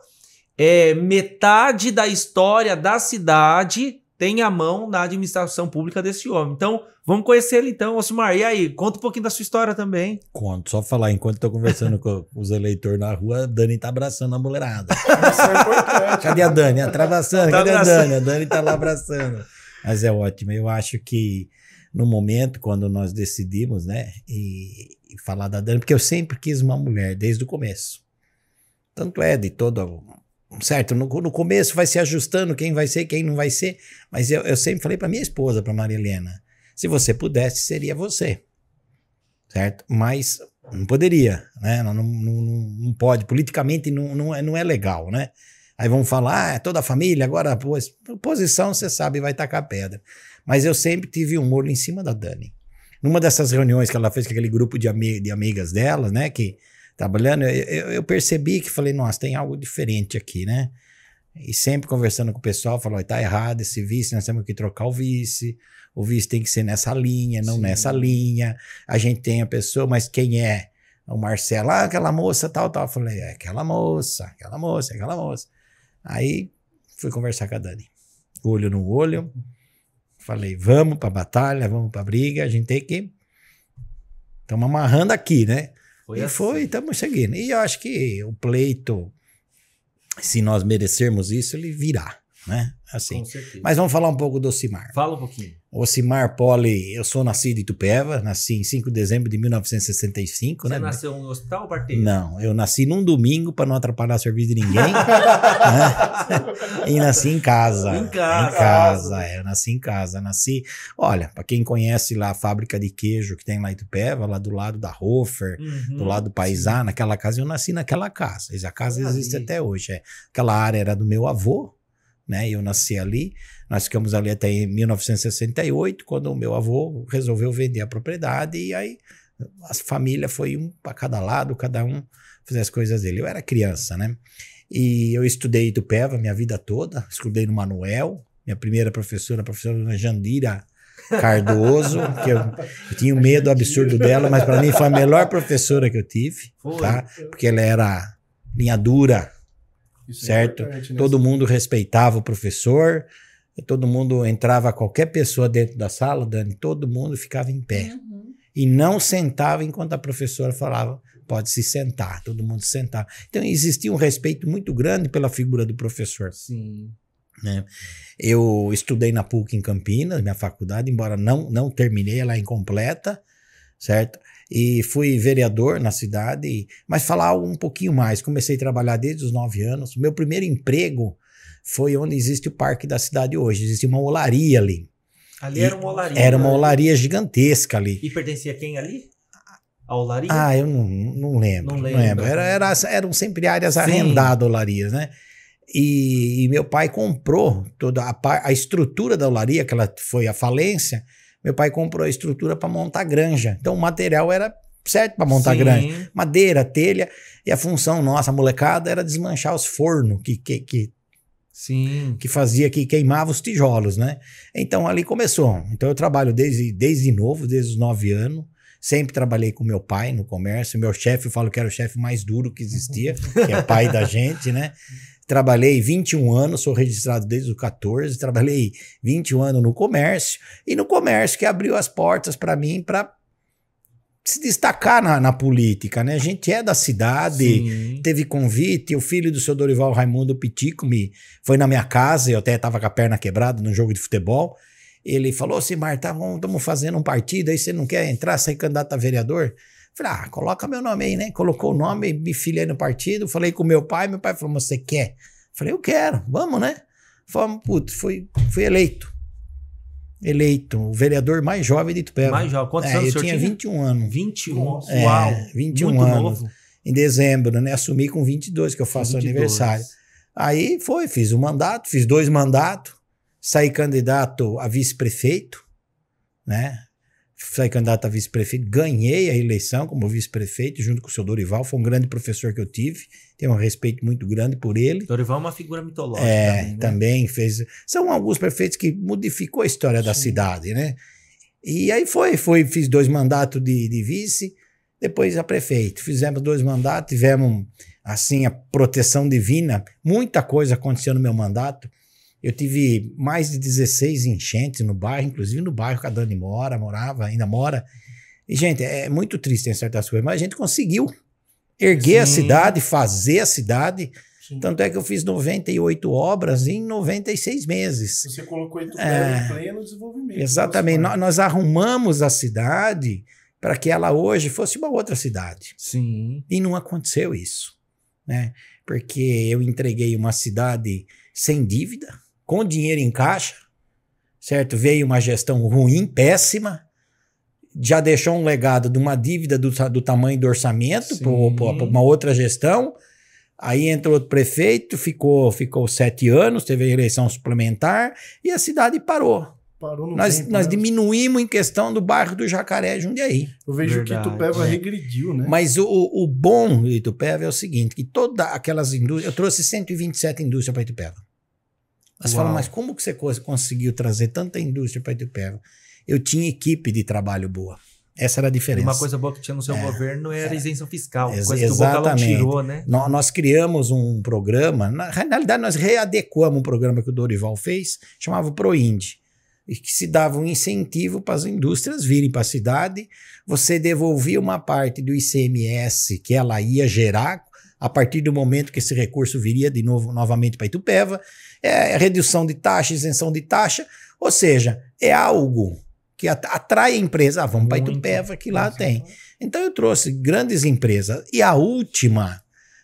é, metade da história da cidade tem a mão na administração pública desse homem. Então, vamos conhecer ele então, Osmar. E aí, conta um pouquinho da sua história também. Conto, só falar, enquanto estou conversando com [laughs] os eleitores na rua, a Dani está abraçando a mulherada. [laughs] Isso é importante. Cadê a Dani? Tá Atravessando, tá cadê abraçando. a Dani? A Dani está lá abraçando. Mas é ótimo. Eu acho que no momento, quando nós decidimos, né, e, e falar da Dani, porque eu sempre quis uma mulher, desde o começo. Tanto é de todo certo? No, no começo vai se ajustando quem vai ser, quem não vai ser. Mas eu, eu sempre falei para minha esposa, para Maria Helena, se você pudesse, seria você, certo? Mas não poderia, né? Não, não, não, não pode, politicamente não, não, é, não é legal, né? Aí vão falar, ah, é toda a família agora, a posição você sabe, vai tacar pedra. Mas eu sempre tive um molho em cima da Dani. Numa dessas reuniões que ela fez com aquele grupo de, ami de amigas dela, né, que trabalhando, eu, eu percebi que falei, nossa, tem algo diferente aqui, né? E sempre conversando com o pessoal, falou: tá errado esse vice, nós temos que trocar o vice. O vice tem que ser nessa linha, não Sim. nessa linha. A gente tem a pessoa, mas quem é? O Marcelo, ah, aquela moça, tal, tal. falei: é aquela moça, aquela moça, aquela moça. Aí fui conversar com a Dani. Olho no olho. Falei: vamos pra batalha, vamos pra briga. A gente tem que. Estamos amarrando aqui, né? Foi e assim. foi, estamos seguindo. E eu acho que o pleito, se nós merecermos isso, ele virá, né? Assim. Mas vamos falar um pouco do Cimar. Fala um pouquinho. Ocimar Poli, eu sou nascido em Itupeva, nasci em 5 de dezembro de 1965, né, Você né? nasceu no hospital, parteiro? Não, eu nasci num domingo para não atrapalhar o serviço de ninguém. [laughs] né? e nasci em casa. Em casa. Em casa, é, eu nasci em casa. Nasci, olha, para quem conhece lá a fábrica de queijo que tem lá em Itupeva, lá do lado da Hofer, uhum. do lado do Paisá, naquela casa, eu nasci naquela casa. A casa existe até hoje. É. Aquela área era do meu avô, né? Eu nasci ali. Nós ficamos ali até em 1968, quando o meu avô resolveu vender a propriedade e aí a família foi um para cada lado, cada um fazia as coisas dele. Eu era criança, né? E eu estudei do PEVA minha vida toda, estudei no Manuel, minha primeira professora, a professora Jandira Cardoso, que eu, eu tinha um medo absurdo dela, mas para mim foi a melhor professora que eu tive, foi, tá? Porque ela era linha dura, Isso é certo? É Todo mundo respeitava o professor, todo mundo entrava, qualquer pessoa dentro da sala, Dani, todo mundo ficava em pé. Uhum. E não sentava enquanto a professora falava, pode se sentar, todo mundo sentava. Então existia um respeito muito grande pela figura do professor. Sim. Né? Eu estudei na PUC em Campinas, minha faculdade, embora não, não terminei, ela é incompleta, certo? E fui vereador na cidade, mas falar um pouquinho mais. Comecei a trabalhar desde os nove anos. Meu primeiro emprego foi onde existe o Parque da Cidade hoje. Existe uma olaria ali. Ali e era uma olaria. Era uma né? olaria gigantesca ali. E pertencia a quem ali? A olaria? Ah, eu não, não lembro. Não lembro. Era, era, eram sempre áreas arrendadas olarias, né? E, e, meu pai comprou toda a, a estrutura da olaria, que ela foi a falência. Meu pai comprou a estrutura para montar granja. Então o material era certo para montar Sim. granja. Madeira, telha. E a função nossa, molecada, era desmanchar os fornos que, que, que Sim. Que fazia que queimava os tijolos, né? Então ali começou. Então eu trabalho desde, desde novo, desde os nove anos. Sempre trabalhei com meu pai no comércio. Meu chefe, eu falo que era o chefe mais duro que existia, [laughs] que é pai da gente, né? Trabalhei 21 anos, sou registrado desde os 14. Trabalhei 21 anos no comércio e no comércio que abriu as portas para mim para se destacar na, na, política, né? A gente é da cidade, Sim. teve convite, o filho do seu Dorival Raimundo Pitico me foi na minha casa, eu até estava com a perna quebrada no jogo de futebol. Ele falou assim, Marta, tá estamos fazendo um partido, aí você não quer entrar, ser candidato a vereador? Falei, ah, coloca meu nome aí, né? Colocou o nome, me filiei no partido, falei com meu pai, meu pai falou, você quer? Falei, eu quero, vamos, né? Fomos, putz, fui, fui eleito eleito o vereador mais jovem de Itupeva. Mais jovem. Quantos é, anos eu tinha, tinha 21 anos. 21, é, uau. 21 muito anos. Novo. Em dezembro, né? Assumi com 22, que eu faço 22. aniversário. Aí foi, fiz um mandato, fiz dois mandatos, saí candidato a vice-prefeito, né? fui candidato tá a vice-prefeito, ganhei a eleição como vice-prefeito, junto com o seu Dorival, foi um grande professor que eu tive, tenho um respeito muito grande por ele. Dorival é uma figura mitológica. É, também, né? também fez... São alguns prefeitos que modificou a história Sim. da cidade, né? E aí foi, foi fiz dois mandatos de, de vice, depois a prefeito. Fizemos dois mandatos, tivemos, assim, a proteção divina, muita coisa aconteceu no meu mandato, eu tive mais de 16 enchentes no bairro, inclusive no bairro que a Dani mora, morava, ainda mora. E, gente, é muito triste em certas coisas, mas a gente conseguiu erguer Sim. a cidade, fazer a cidade. Sim. Tanto é que eu fiz 98 obras em 96 meses. Você colocou Itupé é, em pleno desenvolvimento. Exatamente. Nós, nós arrumamos a cidade para que ela hoje fosse uma outra cidade. Sim. E não aconteceu isso, né? Porque eu entreguei uma cidade sem dívida, com dinheiro em caixa, certo? Veio uma gestão ruim, péssima, já deixou um legado de uma dívida do, do tamanho do orçamento para uma outra gestão. Aí entrou outro prefeito, ficou, ficou sete anos, teve eleição suplementar e a cidade parou. Parou no nós, tempo, nós né? diminuímos em questão do bairro do Jacaré Jundiaí. Eu vejo Verdade, que Itupeva é. regrediu, né? Mas o, o bom do Itupeva é o seguinte, que todas aquelas indústrias... Eu trouxe 127 indústrias para Itupeva. Mas fala, mas como que você conseguiu trazer tanta indústria para Itupeva? Eu tinha equipe de trabalho boa. Essa era a diferença. Uma coisa boa que tinha no seu é, governo era é, isenção fiscal, ex coisa exatamente. o tirou, né? Nós, nós, criamos um programa, na realidade nós readequamos um programa que o Dorival fez, chamava ProInd, e que se dava um incentivo para as indústrias virem para a cidade, você devolvia uma parte do ICMS que ela ia gerar a partir do momento que esse recurso viria de novo novamente para Itupeva, é redução de taxa, isenção de taxa, ou seja, é algo que atrai a empresa, ah, vamos para Itupeva que lá tem. Então eu trouxe grandes empresas e a última,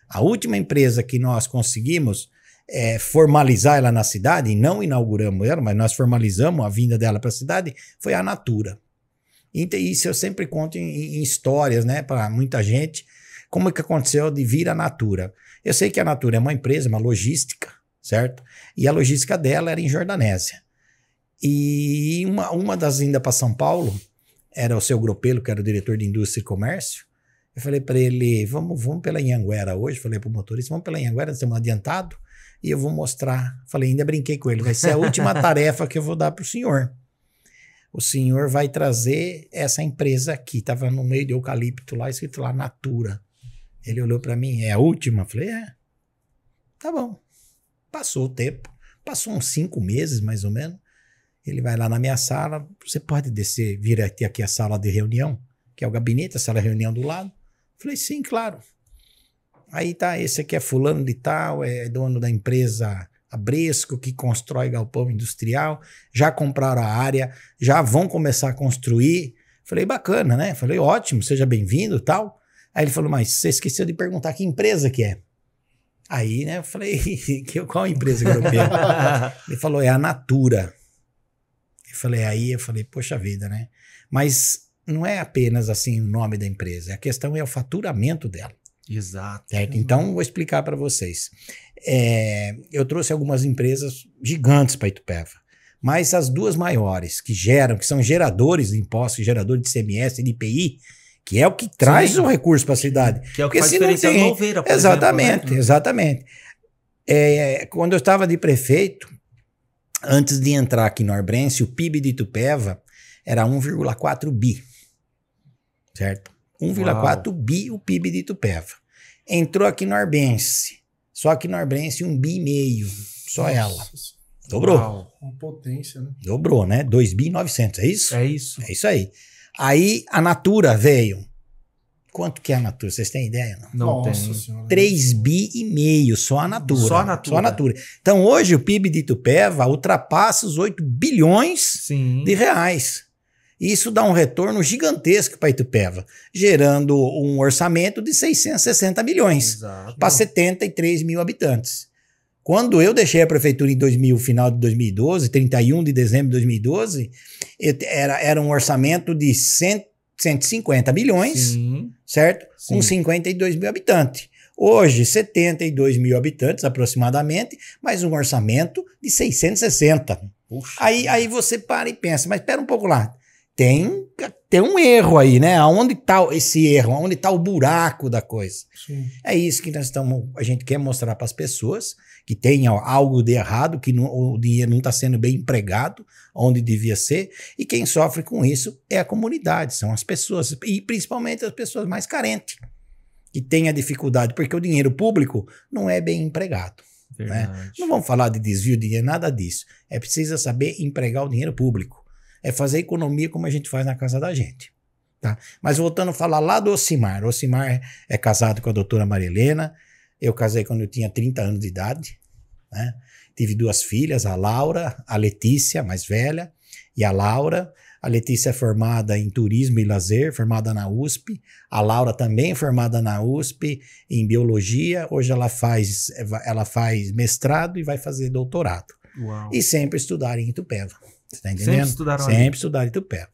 a última empresa que nós conseguimos é, formalizar ela na cidade, não inauguramos ela, mas nós formalizamos a vinda dela para a cidade, foi a Natura. E então, isso eu sempre conto em, em histórias, né, para muita gente, como é que aconteceu de vir a Natura? Eu sei que a Natura é uma empresa, uma logística, certo? E a logística dela era em Jordanésia. E uma, uma das indo para São Paulo era o seu Gropelo, que era o diretor de indústria e comércio. Eu falei para ele: vamos, vamos pela Anhanguera hoje. Falei para o motorista: vamos pela Anhanguera, nós temos um adiantado e eu vou mostrar. Falei: ainda brinquei com ele, vai ser a [laughs] última tarefa que eu vou dar para o senhor. O senhor vai trazer essa empresa aqui. Estava no meio de eucalipto lá, escrito lá Natura. Ele olhou para mim, é a última? Falei, é. Tá bom. Passou o tempo, passou uns cinco meses mais ou menos. Ele vai lá na minha sala, você pode descer, vir até aqui a sala de reunião, que é o gabinete, a sala de reunião do lado. Falei, sim, claro. Aí tá, esse aqui é fulano de tal, é dono da empresa Abresco, que constrói galpão industrial, já compraram a área, já vão começar a construir. Falei, bacana, né? Falei, ótimo, seja bem-vindo tal. Aí ele falou, mas você esqueceu de perguntar que empresa que é. Aí, né, eu falei, [laughs] qual empresa quero? [laughs] ele falou, é a Natura. Eu falei, aí eu falei, poxa vida, né? Mas não é apenas assim o nome da empresa, a questão é o faturamento dela. Exato. Certo? Então, vou explicar para vocês. É, eu trouxe algumas empresas gigantes para Itupeva, mas as duas maiores que geram, que são geradores de impostos, geradores de CMS e de IPI, que é o que traz Sim. um recurso para a cidade. Que é o que Porque faz diferença é tem... por Exatamente, exemplo, né? exatamente. É, quando eu estava de prefeito, antes de entrar aqui no Arbrense, o PIB de Tupéva era 1,4 bi, certo? 1,4 bi o PIB de Tupéva Entrou aqui no Arbense, só que no Arbense um bi e meio, só Nossa. ela. Dobrou. Uma potência, né? Dobrou, né? 2.900, bi é isso? É isso. É isso aí. Aí a Natura veio. Quanto que é a Natura? Vocês têm ideia? Não, não tenho. 3 bi e meio, só a Natura. Só a Natura. Só a Natura. Então hoje o PIB de Itupeva ultrapassa os 8 bilhões Sim. de reais. Isso dá um retorno gigantesco para Itupeva, gerando um orçamento de 660 milhões para 73 mil habitantes. Quando eu deixei a prefeitura em 2000, final de 2012, 31 de dezembro de 2012, era, era um orçamento de 100, 150 milhões, Sim. certo? Sim. Com 52 mil habitantes. Hoje, 72 mil habitantes aproximadamente, mas um orçamento de 660. Puxa. Aí, aí você para e pensa, mas espera um pouco lá tem, tem um erro aí, né? Aonde está esse erro? Aonde está o buraco da coisa? Sim. É isso que nós estamos. A gente quer mostrar para as pessoas que tem algo de errado, que não, o dinheiro não está sendo bem empregado onde devia ser, e quem sofre com isso é a comunidade, são as pessoas, e principalmente as pessoas mais carentes, que têm a dificuldade, porque o dinheiro público não é bem empregado. Né? Não vamos falar de desvio de dinheiro, nada disso. É preciso saber empregar o dinheiro público é fazer economia como a gente faz na casa da gente. Tá? Mas voltando a falar lá do Ocimar. O Ocimar é, é casado com a doutora Marilena. Eu casei quando eu tinha 30 anos de idade. Né? Tive duas filhas, a Laura, a Letícia, mais velha, e a Laura. A Letícia é formada em turismo e lazer, formada na USP. A Laura também é formada na USP em biologia. Hoje ela faz, ela faz mestrado e vai fazer doutorado. Uau. E sempre estudar em Itupeva. Você tá entendendo? Sempre estudaram Sempre então ali. estudaram Itupeva.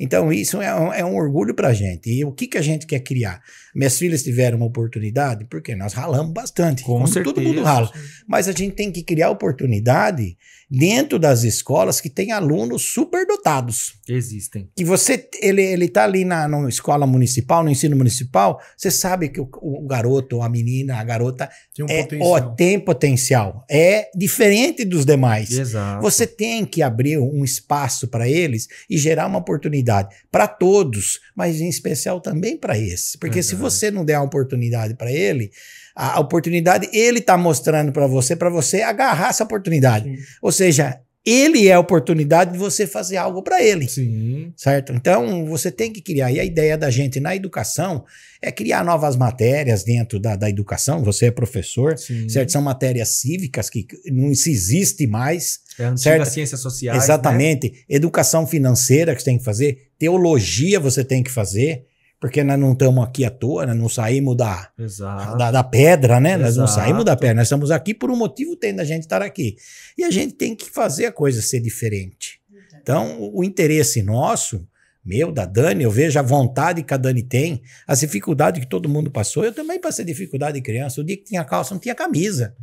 Então, isso é um, é um orgulho para a gente. E o que, que a gente quer criar? Minhas filhas tiveram uma oportunidade, porque nós ralamos bastante. Com certeza. Todo mundo rala. Mas a gente tem que criar oportunidade dentro das escolas que tem alunos superdotados. Existem. Que você, ele, ele tá ali na, na escola municipal, no ensino municipal, você sabe que o, o garoto, a menina, a garota tem, um é, potencial. Ó, tem potencial. É diferente dos demais. Exato. Você tem que abrir um espaço para eles e gerar uma oportunidade para todos, mas em especial também para esse. Porque Exato. se você não der a oportunidade para ele, a oportunidade ele está mostrando para você, para você agarrar essa oportunidade. Sim. Ou seja, ele é a oportunidade de você fazer algo para ele. Sim. Certo? Então, você tem que criar. E a ideia da gente na educação é criar novas matérias dentro da, da educação. Você é professor, Sim. certo? São matérias cívicas que não se existe mais. É certo? ciências sociais. Né? Exatamente. Né? Educação financeira que você tem que fazer. Teologia você tem que fazer. Porque nós não estamos aqui à toa, nós não saímos da, da, da, pedra, né? Exato. Nós não saímos da pedra, nós estamos aqui por um motivo tem da gente estar aqui. E a gente tem que fazer a coisa ser diferente. Então, o, o interesse nosso, meu, da Dani, eu vejo a vontade que a Dani tem, as dificuldades que todo mundo passou. Eu também passei dificuldade de criança. O dia que tinha calça, não tinha camisa.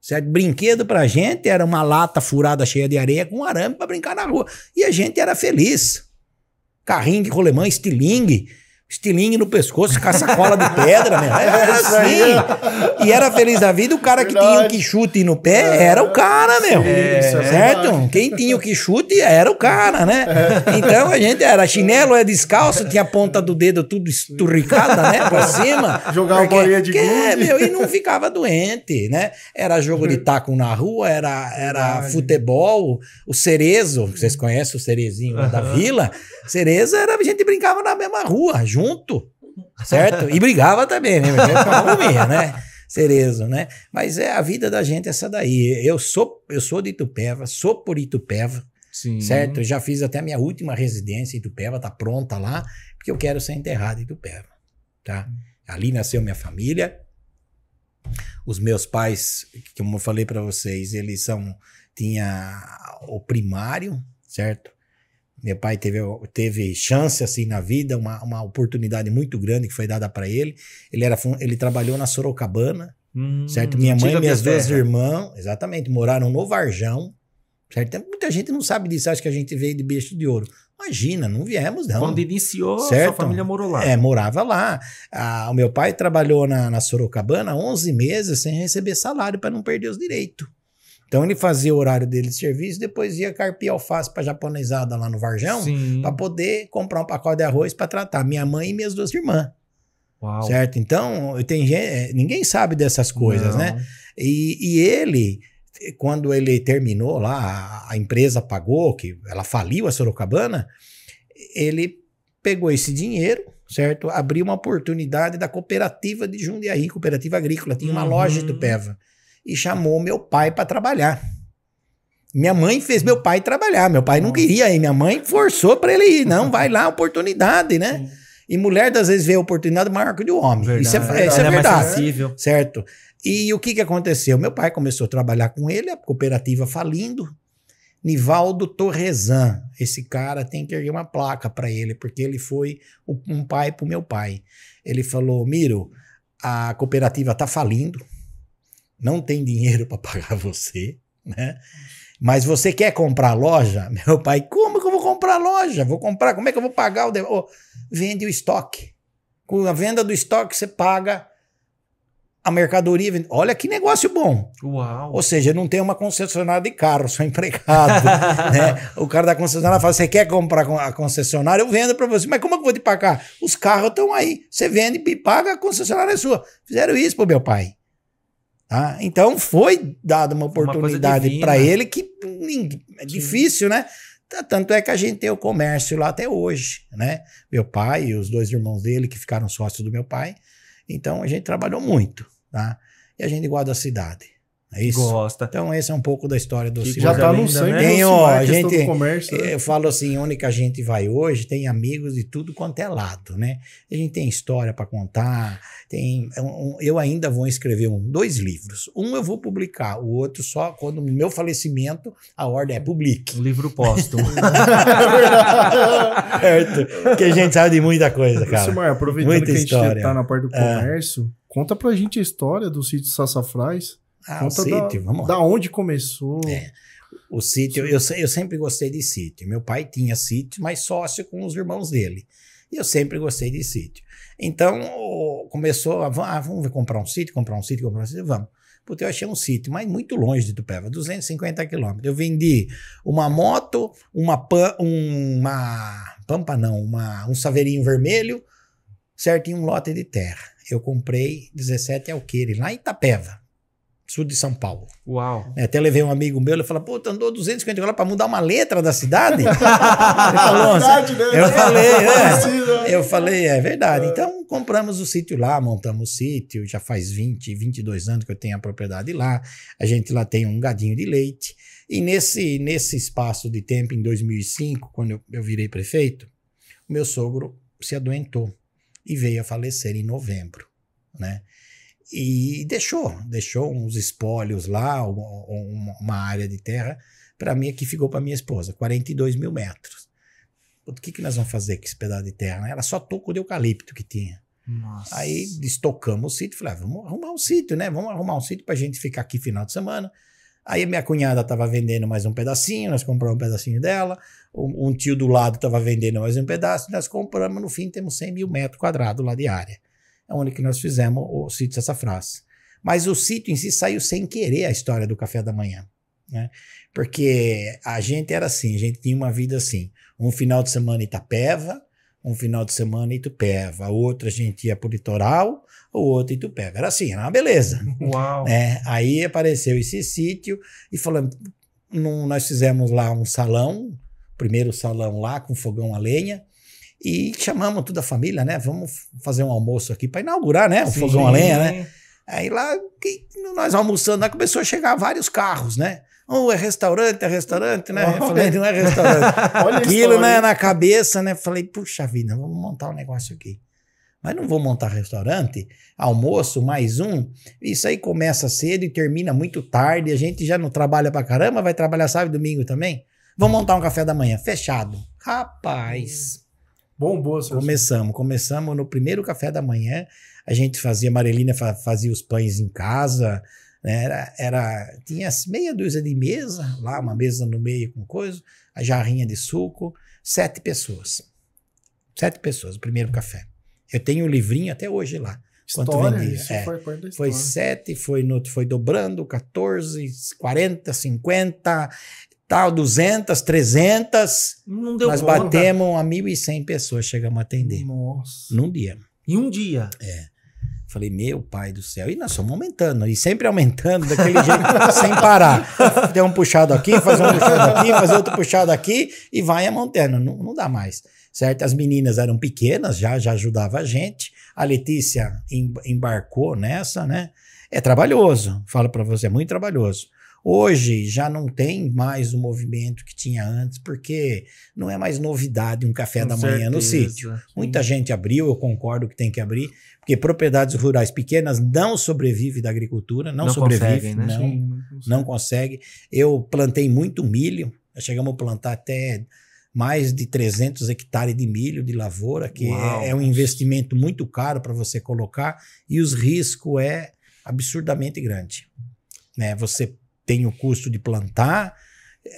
Certo? Brinquedo pra gente era uma lata furada cheia de areia com um arame para brincar na rua. E a gente era feliz. Carrinho de rolemã, estilingue estilingue no pescoço, caçacola de pedra, né? Era assim. E era feliz da vida, o cara que tinha o que chute no pé era o cara, meu. É, é certo? É Quem tinha o que chute era o cara, né? É. Então a gente era chinelo, é descalço, tinha a ponta do dedo tudo esturricada, né? Pra cima. Jogar o uma bolinha de gude. É, meu, e não ficava doente, né? Era jogo de uhum. taco na rua, era, era futebol, o cerezo, vocês conhecem o cerezinho da vila? Cerezo era, a gente brincava na mesma rua, junto junto, [laughs] certo? E brigava também, né? né? Cerezo, né? Mas é a vida da gente é essa daí. Eu sou, eu sou de Itupeva, sou por Itupeva, Sim. certo? Eu já fiz até a minha última residência em Itupeva, tá pronta lá, porque eu quero ser enterrado em Itupeva, tá? Ali nasceu minha família. Os meus pais, como eu falei para vocês, eles são tinha o primário, certo? Meu pai teve, teve chance assim na vida, uma, uma oportunidade muito grande que foi dada para ele. Ele, era, ele trabalhou na Sorocabana, hum, certo? Então Minha mãe e minhas terra. duas né? irmãs, exatamente, moraram no Varjão, certo? Muita gente não sabe disso, acha que a gente veio de bicho de ouro. Imagina, não viemos, não. Quando iniciou, certo? sua família morou lá. É, morava lá. Ah, o meu pai trabalhou na, na Sorocabana 11 meses sem receber salário para não perder os direitos. Então ele fazia o horário dele de serviço, depois ia carpir alface para japonesada lá no Varjão, para poder comprar um pacote de arroz para tratar minha mãe e minhas duas irmãs. Uau. Certo? Então, tem gente, eh, ninguém sabe dessas coisas, né? Não. né? E, e, ele, quando ele terminou lá, a, empresa pagou, que ela faliu a Sorocabana, ele pegou esse dinheiro, certo? Abriu uma oportunidade da cooperativa de Jundiaí, cooperativa agrícola, tinha uma uhum. loja do Peva e chamou meu pai para trabalhar. Minha mãe fez meu pai trabalhar. Meu pai não queria ir. Minha mãe forçou para ele ir. Não, [laughs] vai lá, oportunidade, né? Sim. E mulher, das vezes, vê a oportunidade maior que o homem. Verdade, isso é, verdade. Isso é, é verdade. É sensível. Certo. E o que, que aconteceu? Meu pai começou a trabalhar com ele, a cooperativa falindo. Nivaldo Torrezan. Esse cara tem que erguer uma placa para ele, porque ele foi um pai pro meu pai. Ele falou: Miro, a cooperativa tá falindo não tem dinheiro [laughs] para pagar você, né? Mas você quer comprar loja? [laughs] Meu pai, como que eu vou comprar loja? Vou comprar, como é que eu vou pagar o. De... Oh, vende o estoque. Com a venda do estoque, você paga a mercadoria. Olha que negócio bom. Uau. Ou seja, não tem uma concessionária de carro, sou [laughs] empregado. né? O cara da concessionária fala: você quer comprar a concessionária? Eu vendo para você. Mas como é que eu vou te pagar? Os carros estão aí. Você vende e paga, a concessionária é sua. Fizeram isso pro meu pai. Tá? Então foi dada uma oportunidade para ele que é difícil, né? Tá, tanto é que a gente tem o comércio lá até hoje, né? Meu pai e os dois irmãos dele que ficaram sócios do meu pai. Então a gente trabalhou muito, tá? E a gente guarda a cidade. É isso. Gosta. Então, esse é um pouco da história do que Já está no sangue. Né? Tem, ó, a gente, do comércio, né? Eu falo assim, onde que a gente vai hoje, tem amigos de tudo quanto é lado, né? A gente tem história para contar, tem... Um, eu ainda vou escrever um, dois livros. Um eu vou publicar, o outro só quando o meu falecimento, a ordem é publique. livro póstumo. [laughs] É certo. Porque a gente sabe de muita coisa, cara. Isso, aproveitando Muita que a gente está na parte do é. comércio, é. conta pra gente a história do sítio Sassafrás. Ah, Conta o da, vamos lá. Da onde começou? É. O sítio, eu, eu, sempre gostei de sítio. Meu pai tinha sítio, mas sócio com os irmãos dele. E eu sempre gostei de sítio. Então, começou a, ah, vamos comprar um sítio, comprar um sítio, comprar um sítio, vamos. Porque eu achei um sítio, mas muito longe de Tupéva, 250 quilômetros. Eu vendi uma moto, uma, pan, uma pampa não, uma, um saveirinho vermelho, certo? em um lote de terra. Eu comprei 17 alqueires lá em Itapeva sul de São Paulo. Uau. É, até levei um amigo meu, ele falou, pô, tu andou 250 km para mudar uma letra da cidade? [laughs] ele falou, verdade, né? É é. né? Eu falei, é, eu falei, é verdade. Então, compramos o sítio lá, montamos o sítio, já faz 20, 22 anos que eu tenho a propriedade lá, a gente lá tem um gadinho de leite, e nesse, nesse espaço de tempo, em 2005, quando eu, eu virei prefeito, o meu sogro se adoentou e veio a falecer em novembro, né? e deixou, deixou uns espólios lá, uma, uma área de terra, para mim que ficou para minha esposa, 42 mil metros. O que, que nós vamos fazer com esse pedaço de terra? Né? Era só toco de eucalipto que tinha. Nossa. Aí estocamos o sítio, falei, ah, vamos arrumar um sítio, né? Vamos arrumar um sítio para a gente ficar aqui final de semana. Aí minha cunhada estava vendendo mais um pedacinho, nós compramos um pedacinho dela. Um, um tio do lado estava vendendo mais um pedaço, nós compramos. No fim, temos 100 mil metros quadrados lá de área é onde que nós fizemos o sítio dessa frase. Mas o sítio em si saiu sem querer a história do café da manhã. Né? Porque a gente era assim, a gente tinha uma vida assim. Um final de semana Itapeva, um final de semana Itupeva, outro a gente ia pro litoral, o outro Itupeva. Era assim, era uma beleza. Uau! É, aí apareceu esse sítio e falando, nós fizemos lá um salão, primeiro salão lá com fogão a lenha, e chamamos toda a família, né? Vamos fazer um almoço aqui para inaugurar, né? O Sim. fogão a lenha, né? Aí lá, nós almoçando, lá começou a chegar vários carros, né? Oh, é restaurante, é restaurante, né? Oh, falei, não é restaurante. [laughs] Aquilo, né, na cabeça, né? Falei, puxa vida, vamos montar um negócio aqui. Mas não vou montar restaurante, almoço, mais um. Isso aí começa cedo e termina muito tarde. A gente já não trabalha pra caramba, vai trabalhar sábado e domingo também. Vamos montar um café da manhã, fechado. Rapaz. Bombou, seu Começamos, senhor. começamos no primeiro café da manhã. A gente fazia, a Marilina fazia os pães em casa. Né? Era, era, tinha meia dúzia de mesa, lá uma mesa no meio com coisa, a jarrinha de suco, sete pessoas. Sete pessoas, o primeiro café. Eu tenho o um livrinho até hoje lá. quanto vendi Isso é, foi, sete foi foi, no, foi dobrando, 14, 40, 50, tal, 200, 300. Não deu Nós conta. batemos a 1.100 pessoas, chegamos a atender. Nossa. Num dia. Em um dia? É. Falei, meu pai do céu. E nós somos aumentando, e sempre aumentando, daquele jeito, [laughs] sem parar. Tem um puxado aqui, faz um puxado aqui, faz outro puxado aqui, e vai amontando. Não, não dá mais. Certo? As meninas eram pequenas, já, já ajudava a gente. A Letícia embarcou nessa, né? É trabalhoso, falo para você, é muito trabalhoso. Hoje já não tem mais o movimento que tinha antes, porque não é mais novidade um café Com da manhã certeza, no sítio. Sim. Muita gente abriu, eu concordo que tem que abrir, porque propriedades rurais pequenas não sobrevivem da agricultura, não, não sobrevivem, né? não, não, consegue. Eu plantei muito milho, chegamos a plantar até mais de 300 hectares de milho de lavoura, que é, é, um investimento muito caro para você colocar e os riscos é absurdamente grande. Né? Você tem o custo de plantar,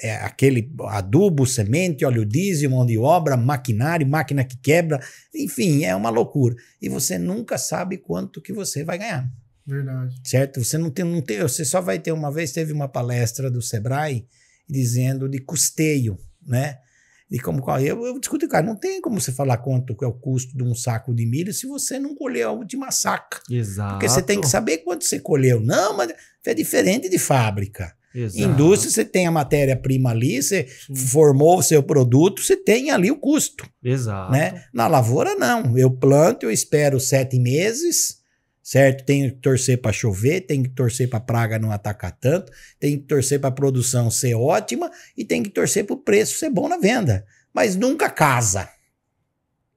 é aquele adubo, semente, óleo diesel, mão de obra, maquinário, máquina que quebra, enfim, é uma loucura. E você nunca sabe quanto que você vai ganhar. Verdade. Certo? Você não tem, não tem, você só vai ter uma vez teve uma palestra do Sebrae dizendo de custeio, né? E como eu, eu discuto, cara, não tem como você falar quanto é o custo de um saco de milho se você não colheu a última saca. Exato. Porque você tem que saber quanto você colheu. Não, mas é diferente de fábrica. Exato. Indústria, você tem a matéria-prima ali, você Sim. formou o seu produto, você tem ali o custo. Exato. Né? Na lavoura, não. Eu planto, eu espero sete meses certo? Tem que torcer para chover, tem que torcer para praga não atacar tanto, tem que torcer para a produção ser ótima e tem que torcer para o preço ser bom na venda. Mas nunca casa,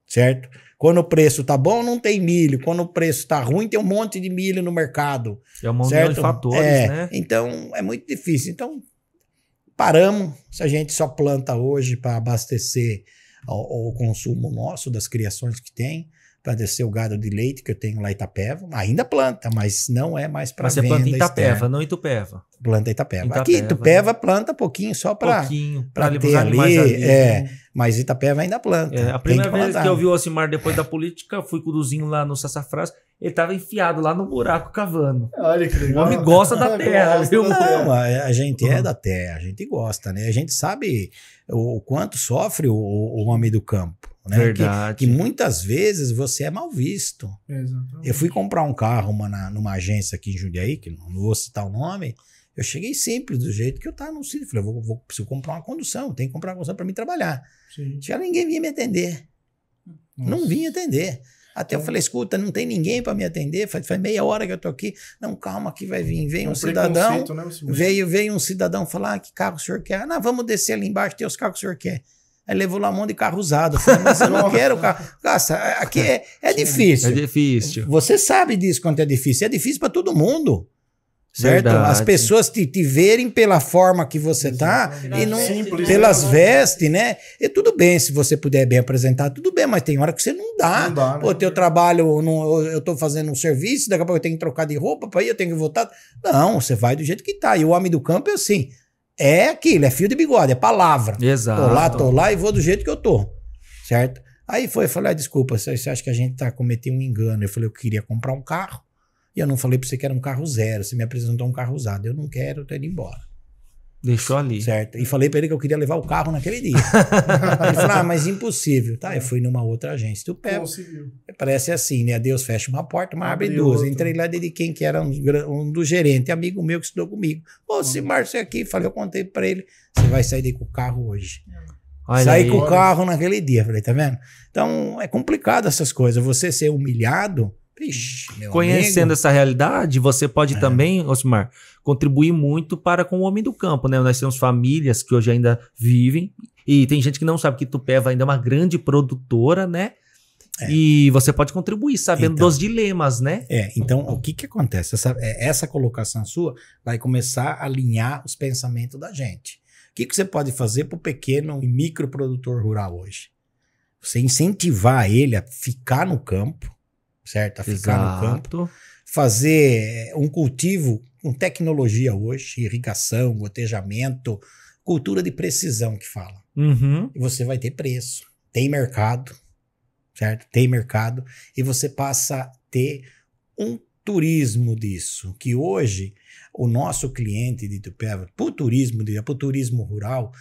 certo? Quando o preço tá bom, não tem milho. Quando o preço tá ruim, tem um monte de milho no mercado. É um monte de fatores, é, né? Então, é muito difícil. Então, paramos. Se a gente só planta hoje para abastecer o, o consumo nosso das criações que tem, para descer o gado de leite que eu tenho lá em Itapeva. Ainda planta, mas não é mais para venda. Mas você planta em Itapeva, externa. não Itupeva. Planta Itapeva. Itapeva Aqui Itupeva né? planta pouquinho só para pouquinho para ter ali, ali, é, né? mas Itapeva ainda planta. É, a primeira que vez plantar. que eu vi o Alcimar depois da política, fui com o Duzinho lá no Sassafrás, ele tava enfiado lá no buraco cavando. Olha que legal. O homem gosta da [laughs] terra, viu? Não, a gente é uhum. da terra, a gente gosta, né? A gente sabe o, quanto sofre o, o homem do campo né? Verdade. Que, que, muitas vezes você é mal visto. Exatamente. Eu fui comprar um carro uma, na, numa agência aqui em Jundiaí, que não, não vou citar o nome. Eu cheguei simples, do jeito que eu estava no sítio. Falei, vou, vou, preciso comprar uma condução, tem que comprar uma condução para mim trabalhar. Sim. ninguém vinha me atender. Nossa. Não vinha atender. Até eu então falei, escuta, não tem ninguém para me atender, faz, faz, meia hora que eu tô aqui. Não, calma, que vai vir. Vem é um, um cidadão. Né, veio, veio um cidadão falar: ah, que carro o senhor quer? Ah, não, vamos descer ali embaixo, tem os carros que o senhor quer. Aí levou lá um monte de carro usado. falei, mas eu não [laughs] quero carro. Nossa, é, aqui é, é difícil. É difícil. Você sabe disso quanto é difícil. É difícil para todo mundo. É certo? Verdade. As pessoas te, te verem pela forma que você tá Sim, e não simples, pelas vestes, né? E tudo bem se você puder bem apresentar, tudo bem, mas tem hora que você não dá. Não dá né? Pô, teu trabalho, não, eu tô fazendo um serviço, daqui a pouco eu tenho que trocar de roupa para ir, eu tenho que voltar. Não, você vai do jeito que tá. E o homem do campo é assim é aquilo, é fio de bigode, é palavra. Exato. Tô lá, tô lá e vou do jeito que eu tô. Certo? Aí foi, eu falei, ah, desculpa, você acha que a gente tá cometendo um engano? Eu falei, eu queria comprar um carro e eu não falei pra você que era um carro zero, você me apresentou um carro usado. Eu não quero, eu tô indo embora. Deixou ali. Certo. E falei para ele que eu queria levar o carro naquele dia. [laughs] ele falou: ah, mas impossível. Tá, eu fui numa outra agência do pé. Conseguiu. Parece assim, né? Deus fecha uma porta, mas abre duas. Entrei lá dele quem que era um, um do gerente, amigo meu que estudou comigo. Ô, uhum. se Márcio é aqui, falei, eu contei para ele: você vai sair daí com o carro hoje. Olha Saí aí. com o carro naquele dia, falei, tá vendo? Então é complicado essas coisas. Você ser humilhado Ixi, Conhecendo amigo. essa realidade, você pode é. também, Osmar, contribuir muito para com o homem do campo, né? Nós temos famílias que hoje ainda vivem e tem gente que não sabe que Tupéva ainda é uma grande produtora, né? É. E você pode contribuir sabendo então, dos dilemas, né? É, então o que que acontece? Essa, é, essa colocação sua vai começar a alinhar os pensamentos da gente. O que, que você pode fazer para o pequeno e microprodutor rural hoje? Você incentivar ele a ficar no campo, certo? A ficar Exato. no campo. Fazer eh, um cultivo com tecnologia hoje, irrigação, gotejamento, cultura de precisão que fala. Uhum. E você vai ter preço. Tem mercado, certo? Tem mercado. E você passa a ter um turismo disso, que hoje o nosso cliente de Itupeva, o turismo, o turismo rural,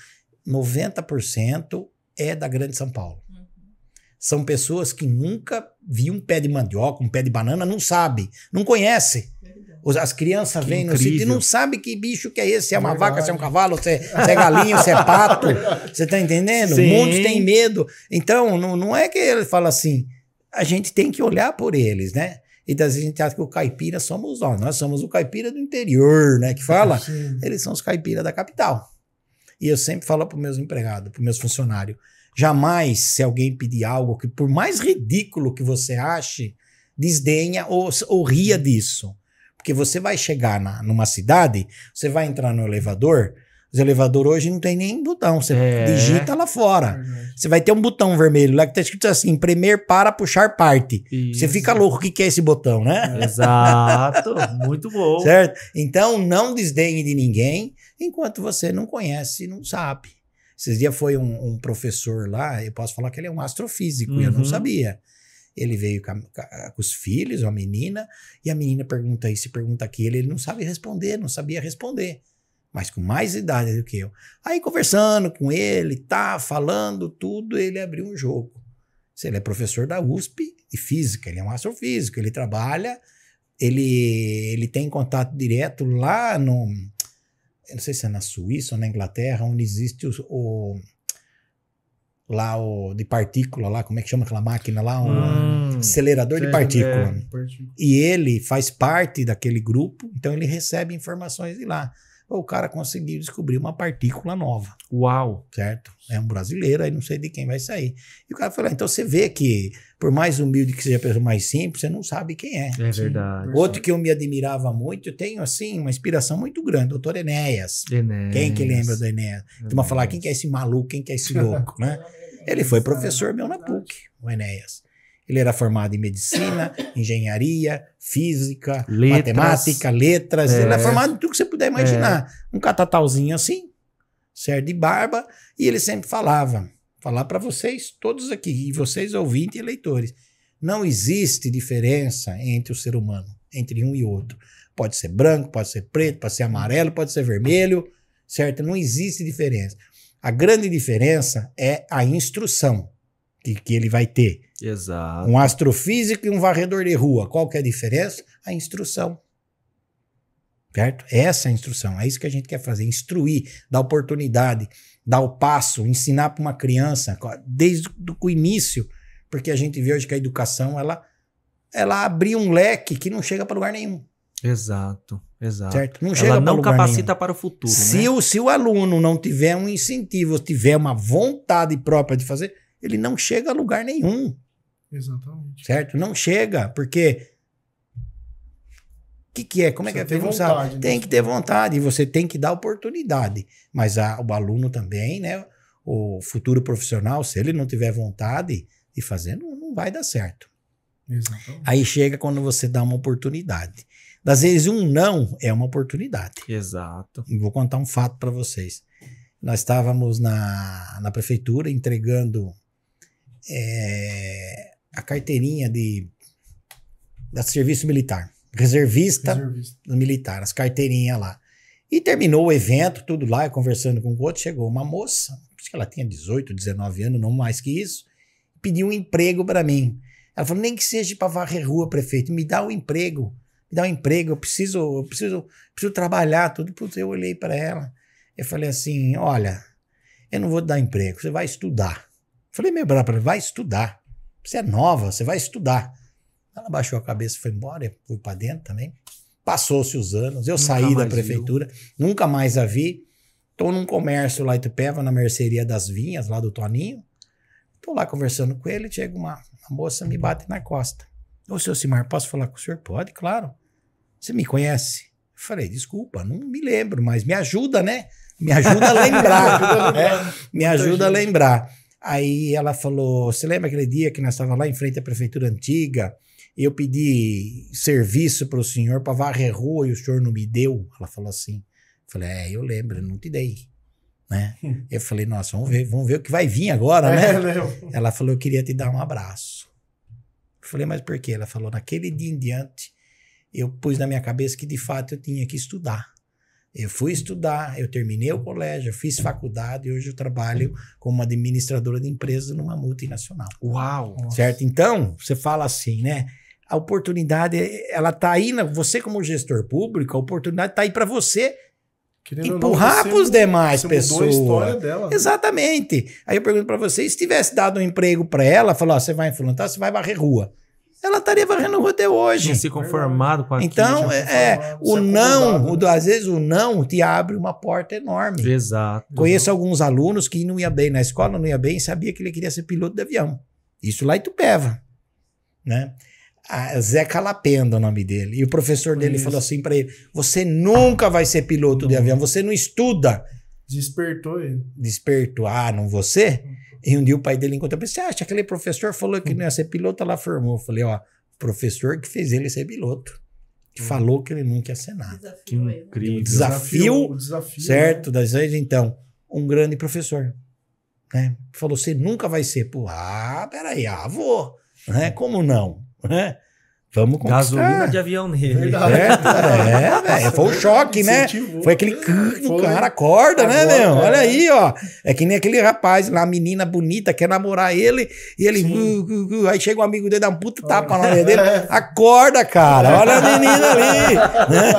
90% é da Grande São Paulo. São pessoas que nunca viam um pé de mandioca, um pé de banana, não sabem, não conhecem. As crianças que vêm incrível. no sítio e não sabem que bicho que é esse. Se é uma Verdade. vaca, se é um cavalo, se é, se é galinho, se é pato. [laughs] Você está entendendo? Sim. Muitos têm medo. Então, não, não é que ele fala assim. A gente tem que olhar por eles, né? E das vezes a gente acha que o caipira somos nós. Nós somos o caipira do interior, né? Que fala. Sim. Eles são os caipiras da capital. E eu sempre falo para os meus empregados, para os meus funcionários Jamais, se alguém pedir algo que, por mais ridículo que você ache, desdenha ou, ou ria disso. Porque você vai chegar na, numa cidade, você vai entrar no elevador, os elevadores hoje não tem nem botão, você é. digita lá fora. você vai ter um botão vermelho lá que tá escrito assim: premer para puxar parte. Isso. Você fica louco, o que, que é esse botão, né? É. Exato, muito bom. Certo? Então não desdenhe de ninguém enquanto você não conhece e não sabe. Esses dias foi um, um, professor lá, eu posso falar que ele é um astrofísico, uhum. eu não uhum. sabia. Ele veio com, a, com, os filhos, uma menina, e a menina pergunta isso, pergunta aquilo, ele não sabe responder, não sabia responder. Mas com mais idade do que eu. Aí conversando com ele, tá, falando tudo, ele abriu um jogo. Ele é professor da USP e física, ele é um astrofísico, ele trabalha, ele, ele tem contato direto lá no, não sei se é na Suíça ou na Inglaterra, onde existe o, o lá o de partícula lá, como é que chama aquela máquina lá, um hum, acelerador de é, partícula. É, e ele faz parte daquele grupo, então ele recebe informações de lá. O cara conseguiu descobrir uma partícula nova. Uau! Certo? É um brasileiro, aí não sei de quem vai sair. E o cara falou: ah, então você vê que por mais humilde que seja a pessoa mais simples, você não sabe quem é. É verdade. Outro que eu me admirava muito, eu tenho assim uma inspiração muito grande, doutor Enéas. Enéas. Quem que lembra do Enéas? Ah, Enéas. Tuma falar quem que é esse maluco, quem que é esse louco, [laughs] né? Ele foi professor meu na PUC, o Enéas. Ele era formado em medicina, engenharia, física, letras. matemática, letras. É. Ele é. era formado em tudo que você puder imaginar. É. Um catatauzinho assim, certo de barba, e ele sempre falava: falar para vocês todos aqui, e vocês ouvintes e leitores. Não existe diferença entre o ser humano, entre um e outro. Pode ser branco, pode ser preto, pode ser amarelo, pode ser vermelho, certo? Não existe diferença. A grande diferença é a instrução que, que ele vai ter. Exato. Um astrofísico e um varredor de rua. Qual que é a diferença? A instrução. Certo? Essa é a instrução. É isso que a gente quer fazer: instruir, dar oportunidade dar o passo, ensinar para uma criança desde o início, porque a gente vê hoje que a educação ela ela abre um leque que não chega para lugar nenhum. Exato, exato. Certo? Não chega ela não capacita nenhum. para o futuro. Se, né? o, se o aluno não tiver um incentivo, tiver uma vontade própria de fazer, ele não chega a lugar nenhum. Exatamente. Certo? Não chega, porque que, que é? Como é que é? Vontade, tem que ter vontade, e você tem que dar oportunidade. Mas a, o aluno também, né? O futuro profissional, se ele não tiver vontade de fazer, não, não vai dar certo. Exatamente. Aí chega quando você dá uma oportunidade. Das vezes, um não é uma oportunidade. Exato. E vou contar um fato para vocês. Nós estávamos na, na prefeitura entregando é, a carteirinha de, serviço militar reservista, reservista. militar, as carteirinhas lá. E terminou o evento, tudo lá, conversando com o outro, chegou uma moça, acho que ela tinha 18, 19 anos, não mais que isso, pediu um emprego para mim. Ela falou, nem que seja para varrer rua, prefeito, me dá um emprego, me dá um emprego, eu preciso, eu preciso, preciso trabalhar, tudo. Putz, eu olhei para ela, eu falei assim, olha, eu não vou te dar emprego, você vai estudar. Eu falei, meu brabo, vai estudar. Você é nova, você vai estudar. Ela baixou a cabeça e foi embora, fui para dentro também. Passou-se os anos, eu nunca saí da prefeitura, viu. nunca mais a vi. Estou num comércio lá em Itupeva, na mercearia das vinhas, lá do Toninho. Estou lá conversando com ele, chega uma, uma moça, me bate na costa. Ô, seu Simar, posso falar com o senhor? Pode, claro. Você me conhece? Eu falei, desculpa, não me lembro, mas me ajuda, né? Me ajuda a [laughs] lembrar. é, me ajuda a né? lembrar. Aí ela falou: Você lembra aquele dia que nós estávamos lá em frente à prefeitura antiga? eu pedi serviço para o senhor para varrer rua e o senhor não me deu. Ela falou assim. Eu falei, é, eu lembro, não te dei. Né? [laughs] Eu falei, nossa, vamos ver, vamos ver o que vai vir agora, né? É, né? Ela falou, eu queria te dar um abraço. Eu falei, mas por quê? Ela falou, naquele dia em diante, eu pus na minha cabeça que de fato eu tinha que estudar. Eu fui estudar, eu terminei o colégio, eu fiz faculdade e hoje eu trabalho como administradora de empresa numa multinacional. Uau! Certo? Então, você fala assim, né? a oportunidade, ela tá aí, na, você como gestor público, a oportunidade tá aí para você Querendo empurrar para os demais pessoas. Dela, né? Exatamente. Né? Aí eu pergunto para você, se tivesse dado um emprego para ela, falou, você vai enfrentar você vai varrer rua. Ela estaria varrendo rua até hoje. Não se conformado com aquilo. Então, é, é o não, o, né? às vezes o não te abre uma porta enorme. Exato. Conheço alguns alunos que não ia bem na escola, não ia bem, e sabia que ele queria ser piloto de avião. Isso lá em Tupéva, né? A Zeca Lapenda o nome dele. E o professor Foi dele isso. falou assim para ele: Você nunca vai ser piloto não. de avião, você não estuda. Despertou ele. Despertou. Ah, não você? E um dia o pai dele encontrou Você acha que aquele professor falou que não ia ser piloto? Ela formou. Eu falei: Ó, professor que fez ele ser piloto. Que hum. falou que ele nunca ia ser nada. Desafio que incrível. O desafio, o desafio certo? Né? Das vezes, então, um grande professor. Né? Falou: Você nunca vai ser. Pô, ah, peraí, ah, vou. Né? Como não? né? Vamos conquistar. Gasolina de avião nele. É, é, é, [laughs] foi um choque, né? Foi aquele o cara acorda, né, Agora, né, meu? Olha é. aí, ó. É que nem aquele rapaz lá, menina bonita, quer namorar ele, e ele. Uh, uh, uh, aí chega um amigo dele, dá um puta tapa na orelha dele. [laughs] É. Acorda, cara. Olha a menina ali. [laughs] Né?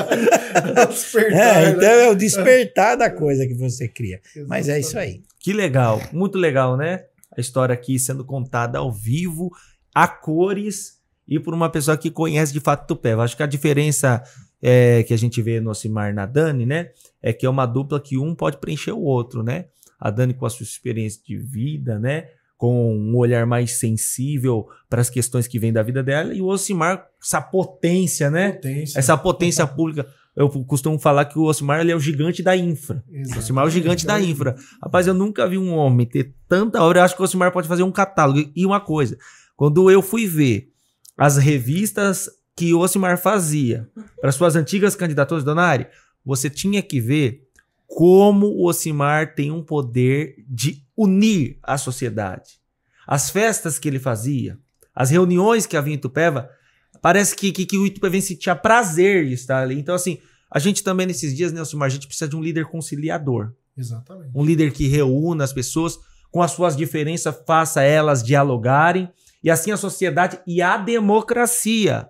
é, é né? então é o despertar da coisa que você cria. Mas é isso aí. Que legal, muito legal, né? A história aqui sendo contada ao vivo, a cores e por uma pessoa que conhece de fato Tupé. acho que a diferença é, que a gente vê no Simar na Dani, né? É que é uma dupla que um pode preencher o outro, né? A Dani com a sua experiência de vida, né? Com um olhar mais sensível para as questões que vêm da vida dela, e o Osimar, essa potência, né? Potência. Essa potência [laughs] pública. Eu costumo falar que o Osimar ele é o gigante da infra. Exato. O Osimar é o gigante da infra. Rapaz, eu nunca vi um homem ter tanta hora. Eu acho que o Osimar pode fazer um catálogo. E uma coisa, quando eu fui ver as revistas que o Osimar fazia uhum. para suas antigas candidaturas, Donari, você tinha que ver como o Osimar tem um poder de unir a sociedade. As festas que ele fazia, as reuniões que havia em Itupeva, parece que, que, que o Itupevense tinha prazer de estar ali. Então, assim, a gente também nesses dias, né, Osimar, a gente precisa de um líder conciliador. Exatamente. Um líder que reúna as pessoas com as suas diferenças, faça elas dialogarem e assim a sociedade e a democracia,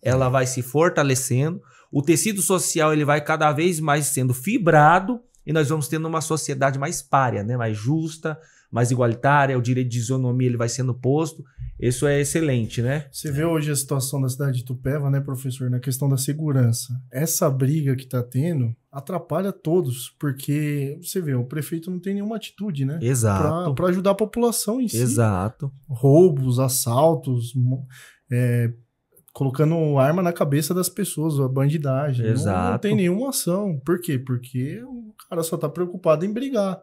ela vai se fortalecendo, o tecido social ele vai cada vez mais sendo fibrado e nós vamos tendo uma sociedade mais pária né? mais justa, mais igualitária, o direito de isonomia ele vai sendo posto. Isso é excelente, né? Você vê hoje a situação da cidade de Tupéva, né, professor, na questão da segurança. Essa briga que está tendo atrapalha todos, porque você vê, o prefeito não tem nenhuma atitude, né? Exato. Para ajudar a população em Exato. si. Exato. Roubos, assaltos, é, colocando arma na cabeça das pessoas, a bandidagem. Exato. Não, não, tem nenhuma ação. Por quê? Porque o cara só tá preocupado em brigar.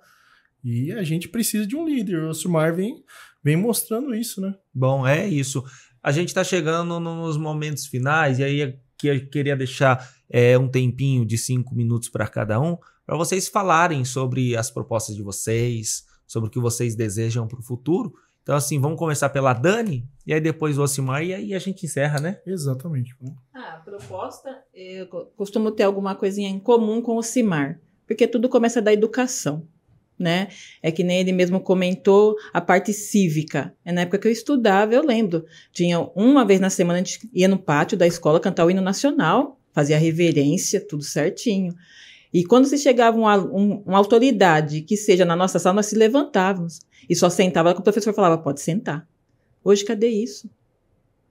E a gente precisa de um líder. O Sumar vem, vem mostrando isso, né? Bom, é isso. A gente está chegando nos momentos finais, e aí que eu queria deixar é, um tempinho de cinco minutos para cada um, para vocês falarem sobre as propostas de vocês, sobre o que vocês desejam para o futuro. Então, assim, vamos começar pela Dani, e aí depois o Osimar, e aí a gente encerra, né? Exatamente. Ah, a proposta, eu costumo ter alguma coisinha em comum com o Simar porque tudo começa da educação né? É que nem ele mesmo comentou a parte cívica. É na época que eu estudava, eu lembro. Tinha uma vez na semana a gente ia no pátio da escola cantar o hino nacional, fazia reverência, tudo certinho. E quando se chegava uma, um, uma autoridade que seja na nossa sala, nós se levantávamos e só sentava quando o professor falava: pode sentar. Hoje cadê isso?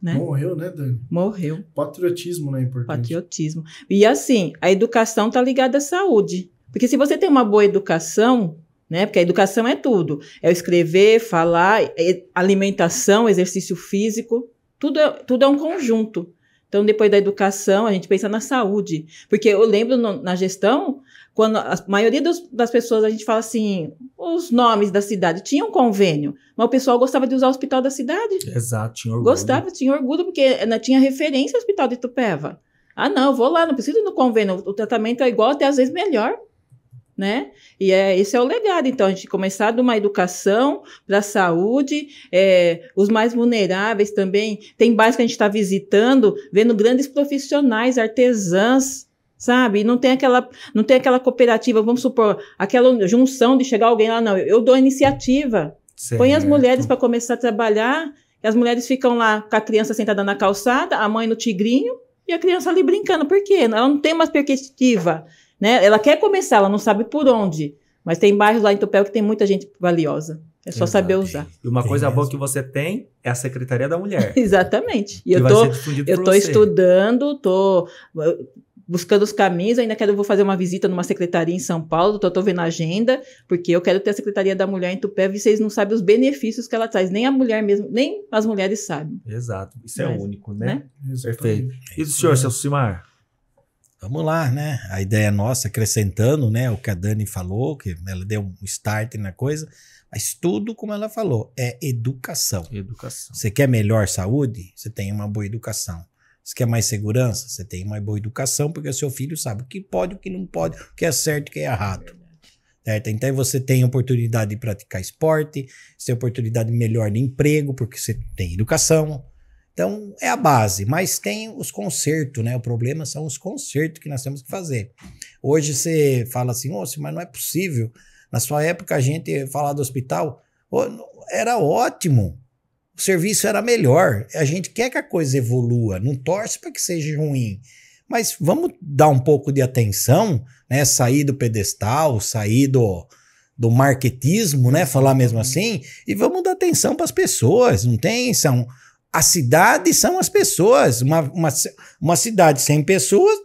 Né? Morreu, né, Dani? Morreu. Patriotismo, né, é importante. Patriotismo. E assim, a educação está ligada à saúde. Porque se você tem uma boa educação, né? Porque a educação é tudo. É escrever, falar, é alimentação, exercício físico, tudo é, tudo é um conjunto. Então, depois da educação, a gente pensa na saúde. Porque eu lembro no, na gestão, quando a maioria dos, das pessoas, a gente fala assim, os nomes da cidade tinham um convênio, mas o pessoal gostava de usar o hospital da cidade. Exato, tinha orgulho. Gostava, tinha orgulho, porque não né, tinha referência ao hospital de Itupeva. Ah, não, vou lá, não preciso ir no convênio, o tratamento é igual, até às vezes melhor né? E é, esse é o legado. Então, a gente começar de uma educação para a saúde, é, os mais vulneráveis também. Tem bairros que a gente está visitando, vendo grandes profissionais, artesãs, sabe? E não tem aquela, não tem aquela cooperativa, vamos supor, aquela junção de chegar alguém lá, não. Eu dou a iniciativa. Certo. Põe as mulheres para começar a trabalhar, e as mulheres ficam lá com a criança sentada na calçada, a mãe no tigrinho, e a criança ali brincando. Por quê? Ela não tem uma perspectiva né? Ela quer começar, ela não sabe por onde. Mas tem bairros lá em Tupéu que tem muita gente valiosa. É só Exato. saber usar. E uma tem coisa mesmo. boa que você tem é a Secretaria da Mulher. [laughs] Exatamente. E eu tô, eu tô estudando, tô uh, buscando os caminhos, ainda quero vou fazer uma visita numa secretaria em São Paulo, tô, tô vendo a agenda, porque eu quero ter a Secretaria da Mulher em Tupéu e vocês não sabem os benefícios que ela traz, nem a mulher mesmo, nem as mulheres sabem. Exato. Isso é Mas, é único, né? né? Perfeito. E o senhor, é. seu Simar? vamos lá, né? A ideia nossa, acrescentando, né? O que a Dani falou, que ela deu um start na coisa, mas tudo, como ela falou, é educação. Educação. Você quer melhor saúde? Você tem uma boa educação. Você quer mais segurança? Você tem uma boa educação, porque o seu filho sabe o que pode, o que não pode, o que é certo, o que é errado. Certo? Então você tem oportunidade de praticar esporte, você tem oportunidade de melhor de emprego, porque você tem educação, então, é a base, mas tem os concertos, né? O problema são os concertos que nós temos que fazer. Hoje você fala assim, ô, mas não é possível. Na sua época, a gente falar do hospital oh, era ótimo, o serviço era melhor. A gente quer que a coisa evolua, não torce para que seja ruim. Mas vamos dar um pouco de atenção, né? Sair do pedestal, sair do, do marketismo, né? Falar mesmo uhum. assim, e vamos dar atenção para as pessoas. Não tem são a cidade são as pessoas. Uma, uma, uma cidade sem pessoas,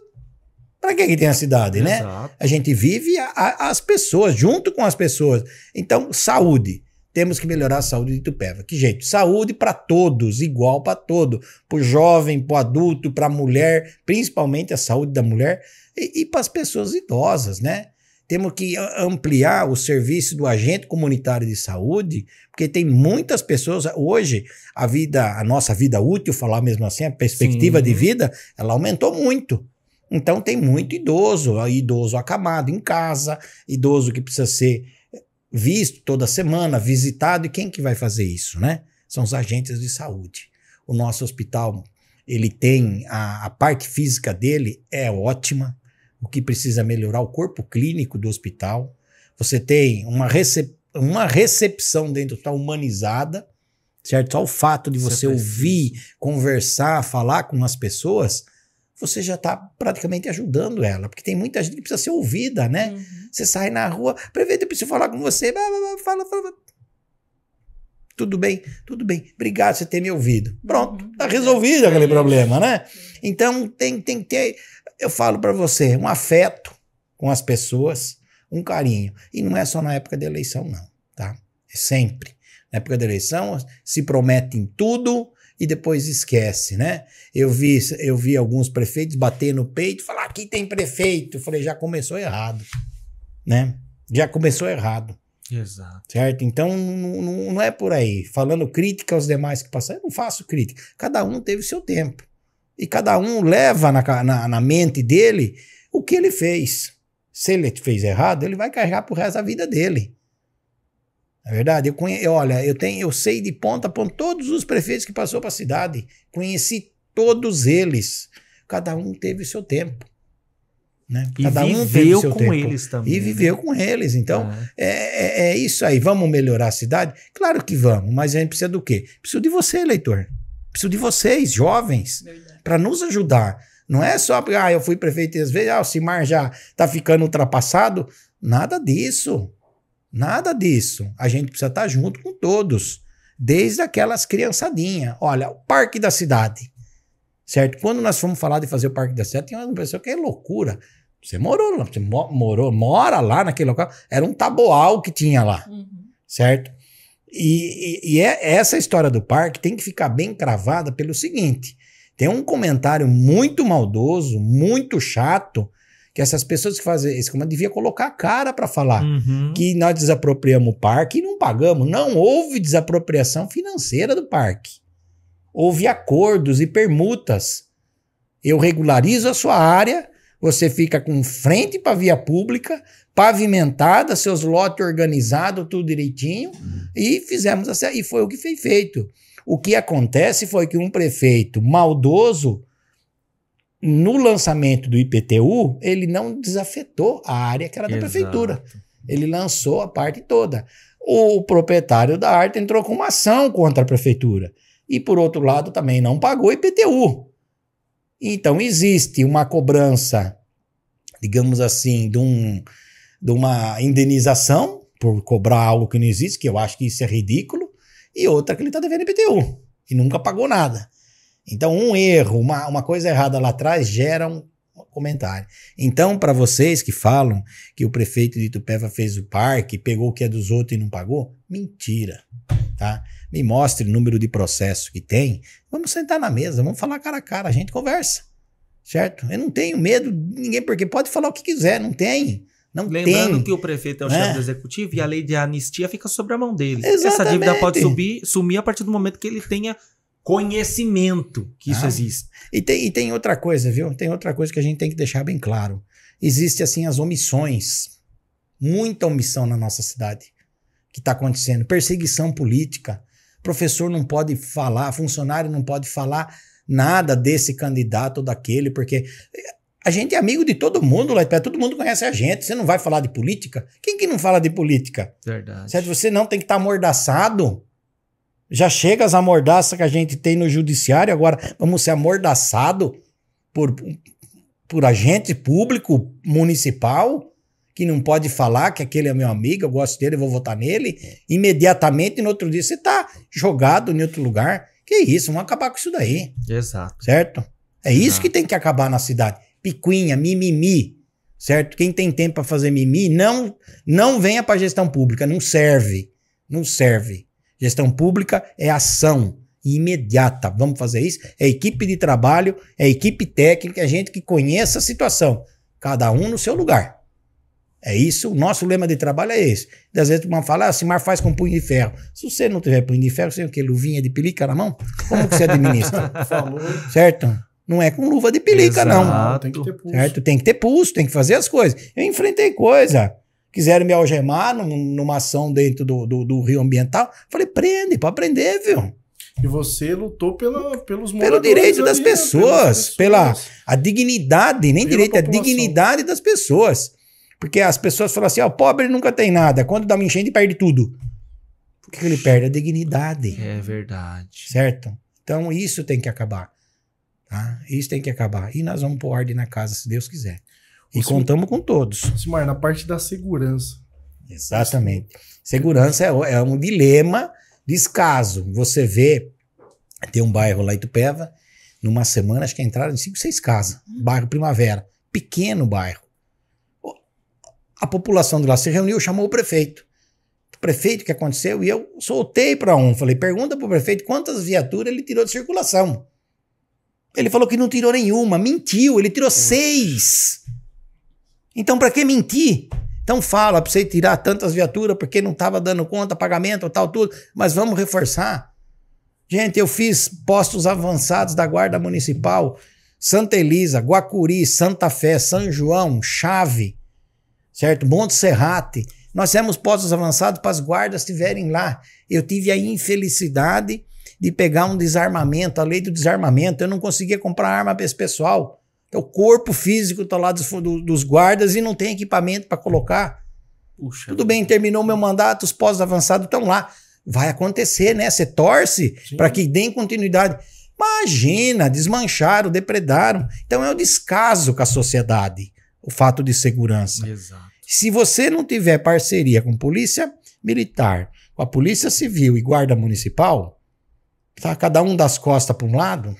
para que, que tem a cidade, né? A gente vive a, a, as pessoas, junto com as pessoas. Então, saúde. Temos que melhorar a saúde de Itupeva. Que jeito? Saúde para todos, igual para todo. Para o jovem, para o adulto, para a mulher, principalmente a saúde da mulher e, e para as pessoas idosas, né? Temos que ampliar o serviço do agente comunitário de saúde, porque tem muitas pessoas hoje a vida, a nossa vida útil, falar mesmo assim, a perspectiva Sim. de vida, ela aumentou muito. Então tem muito idoso, idoso acamado em casa, idoso que precisa ser visto toda semana, visitado, e quem que vai fazer isso, né? São os agentes de saúde. O nosso hospital, ele tem a, a parte física dele é ótima, o que precisa melhorar, o corpo clínico do hospital. Você tem uma, recep uma recepção dentro do tá hospital humanizada, certo? Só o fato de é você, você ouvir, conversar, falar com as pessoas, você já está praticamente ajudando ela, porque tem muita gente que precisa ser ouvida, né? Uhum. Você sai na rua, prefeito, eu preciso falar com você, fala, fala. Tudo bem, tudo bem, obrigado por você ter me ouvido. Pronto, está uhum. resolvido aquele problema, né? Então tem, tem que ter eu falo para você, um afeto com as pessoas, um carinho. E não é só na época da eleição, não, tá? É sempre. Na época da eleição, se prometem tudo e depois esquece, né? Eu vi, eu vi alguns prefeitos bater no peito e falar: aqui tem prefeito. Eu falei: já começou errado, né? Já começou errado. Exato. Certo? Então, não, não é por aí. Falando crítica aos demais que passaram, eu não faço crítica. Cada um teve seu tempo. E cada um leva na, na, na mente dele o que ele fez. Se ele fez errado, ele vai carregar pro resto da vida dele. Na é verdade, eu conhe... olha, eu tenho, eu sei de ponta a ponta todos os prefeitos que passou para a cidade, conheci todos eles. Cada um teve seu tempo. Né? Cada e viveu com tempo. eles também. E né? viveu né? com eles. Então, ah. é, é, é, isso aí. Vamos melhorar a cidade? Claro que vamos, mas a gente precisa do quê? Preciso de você, eleitor. Preciso de vocês, jovens. Verdade para nos ajudar. Não é só ah, eu fui prefeito e às vezes ah, o Cimar já está ficando ultrapassado. Nada disso. Nada disso. A gente precisa estar tá junto com todos, desde aquelas criançadinhas. Olha, o Parque da Cidade. Certo? Quando nós fomos falar de fazer o Parque da Cidade, tem uma pessoa que é loucura. Você morou lá, você morou, mora lá naquele local. Era um taboal que tinha lá. Uhum. Certo? E, e, e é, essa história do parque tem que ficar bem cravada pelo seguinte: tem um comentário muito maldoso, muito chato, que essas pessoas que fazem esse comando devia colocar a cara para falar uhum. que nós desapropriamos o parque e não pagamos. Não houve desapropriação financeira do parque. Houve acordos e permutas. Eu regularizo a sua área, você fica com frente para via pública, pavimentada, seus lotes organizados, tudo direitinho, uhum. e fizemos essa, e foi o que foi feito. O que acontece foi que um prefeito maldoso, no lançamento do IPTU, ele não desafetou a área que era da Exato. prefeitura. Ele lançou a parte toda. O proprietário da arte entrou com uma ação contra a prefeitura. E, por outro lado, também não pagou IPTU. Então, existe uma cobrança, digamos assim, de, um, de uma indenização por cobrar algo que não existe, que eu acho que isso é ridículo e outra que ele está devendo IPTU e nunca pagou nada. Então, um erro, uma, uma coisa errada lá atrás gera um comentário. Então, para vocês que falam que o prefeito de Itupeva fez o parque, pegou o que é dos outros e não pagou, mentira. Tá? Me mostre o número de processo que tem. Vamos sentar na mesa, vamos falar cara a cara, a gente conversa. Certo? Eu não tenho medo de ninguém, porque pode falar o que quiser, não tem. Não Lembrando tem, que o prefeito é o né? chefe do executivo e a lei de anistia fica sobre a mão dele. Exatamente. Essa dívida pode subir, sumir a partir do momento que ele tenha conhecimento que isso ah. existe. E tem, e tem outra coisa, viu? Tem outra coisa que a gente tem que deixar bem claro. Existe assim as omissões, muita omissão na nossa cidade que está acontecendo, perseguição política, professor não pode falar, funcionário não pode falar nada desse candidato ou daquele, porque a gente é amigo de todo mundo lá de perto, todo mundo conhece a gente. Você não vai falar de política? Quem que não fala de política? Verdade. Certo? Você não tem que estar tá amordaçado. Já chega as amordaças que a gente tem no judiciário, agora vamos ser amordaçado por, por agente público municipal que não pode falar que aquele é meu amigo, eu gosto dele, eu vou votar nele. Imediatamente, no outro dia, você está jogado em outro lugar. Que isso, vamos acabar com isso daí. Exato. Certo? É isso que tem que acabar na cidade picuinha, mimimi, certo? Quem tem tempo para fazer mimimi, não, não venha para gestão pública, não serve, não serve. Gestão pública é ação imediata. Vamos fazer isso? É equipe de trabalho, é equipe técnica, é gente que conhece a situação, cada um no seu lugar. É isso, o nosso lema de trabalho é esse. E às vezes uma fala, ah, Simar faz com punho de ferro. Se você não tiver punho de ferro, você tem o quê? Luvinha de pelica na mão? Como que você administra? [laughs] certo? Não é com luva de pelica, Exato. não. Tem que ter pulso. Certo? Tem que ter pulso, tem que fazer as coisas. Eu enfrentei coisa. Quiseram me algemar numa ação dentro do, do, do rio ambiental. Falei, prende, para prender, viu? E você lutou pela, pelos Pelo direito das ali, né? pessoas, pela a dignidade, nem pela direito, população. a dignidade das pessoas. Porque as pessoas falam assim: ó, ah, oh, pobre nunca tem nada. Quando dá uma enchente, perde tudo. Por que ele perde? A dignidade. É verdade. Certo? Então isso tem que acabar. Tá? Isso tem que acabar. E nós vamos pôr ordem na casa, se Deus quiser. E Sim. contamos com todos. Simar, na parte da segurança. Exatamente. Segurança é, é um dilema, descaso. Você vê, tem um bairro lá em Itupeva, numa semana, acho que entraram em 5, 6 casas. Bairro Primavera. Pequeno bairro. A população de lá se reuniu, chamou o prefeito. O prefeito, o que aconteceu? E eu soltei para um. Falei, pergunta para o prefeito quantas viaturas ele tirou de circulação. Ele falou que não tirou nenhuma, mentiu, ele tirou é. seis. Então, para que mentir? Então fala para você tirar tantas viaturas porque não estava dando conta, pagamento, tal, tudo, mas vamos reforçar. Gente, eu fiz postos avançados da Guarda Municipal, Santa Elisa, Guacuri, Santa Fé, São João, Chave, certo? Monte Serrate. Nós temos postos avançados para as guardas estiverem lá. Eu tive a infelicidade de pegar um desarmamento, a lei do desarmamento. Eu não conseguia comprar arma para esse pessoal. É o corpo físico está lá dos, dos guardas e não tem equipamento para colocar. Puxa Tudo bem, terminou meu mandato, os pós avançados estão lá. Vai acontecer, né? Você torce para que dê continuidade. Imagina, desmancharam, depredaram. Então é um descaso com a sociedade, o fato de segurança. Exato. Se você não tiver parceria com polícia militar, com a polícia civil e guarda municipal, tá cada um das costas para um lado.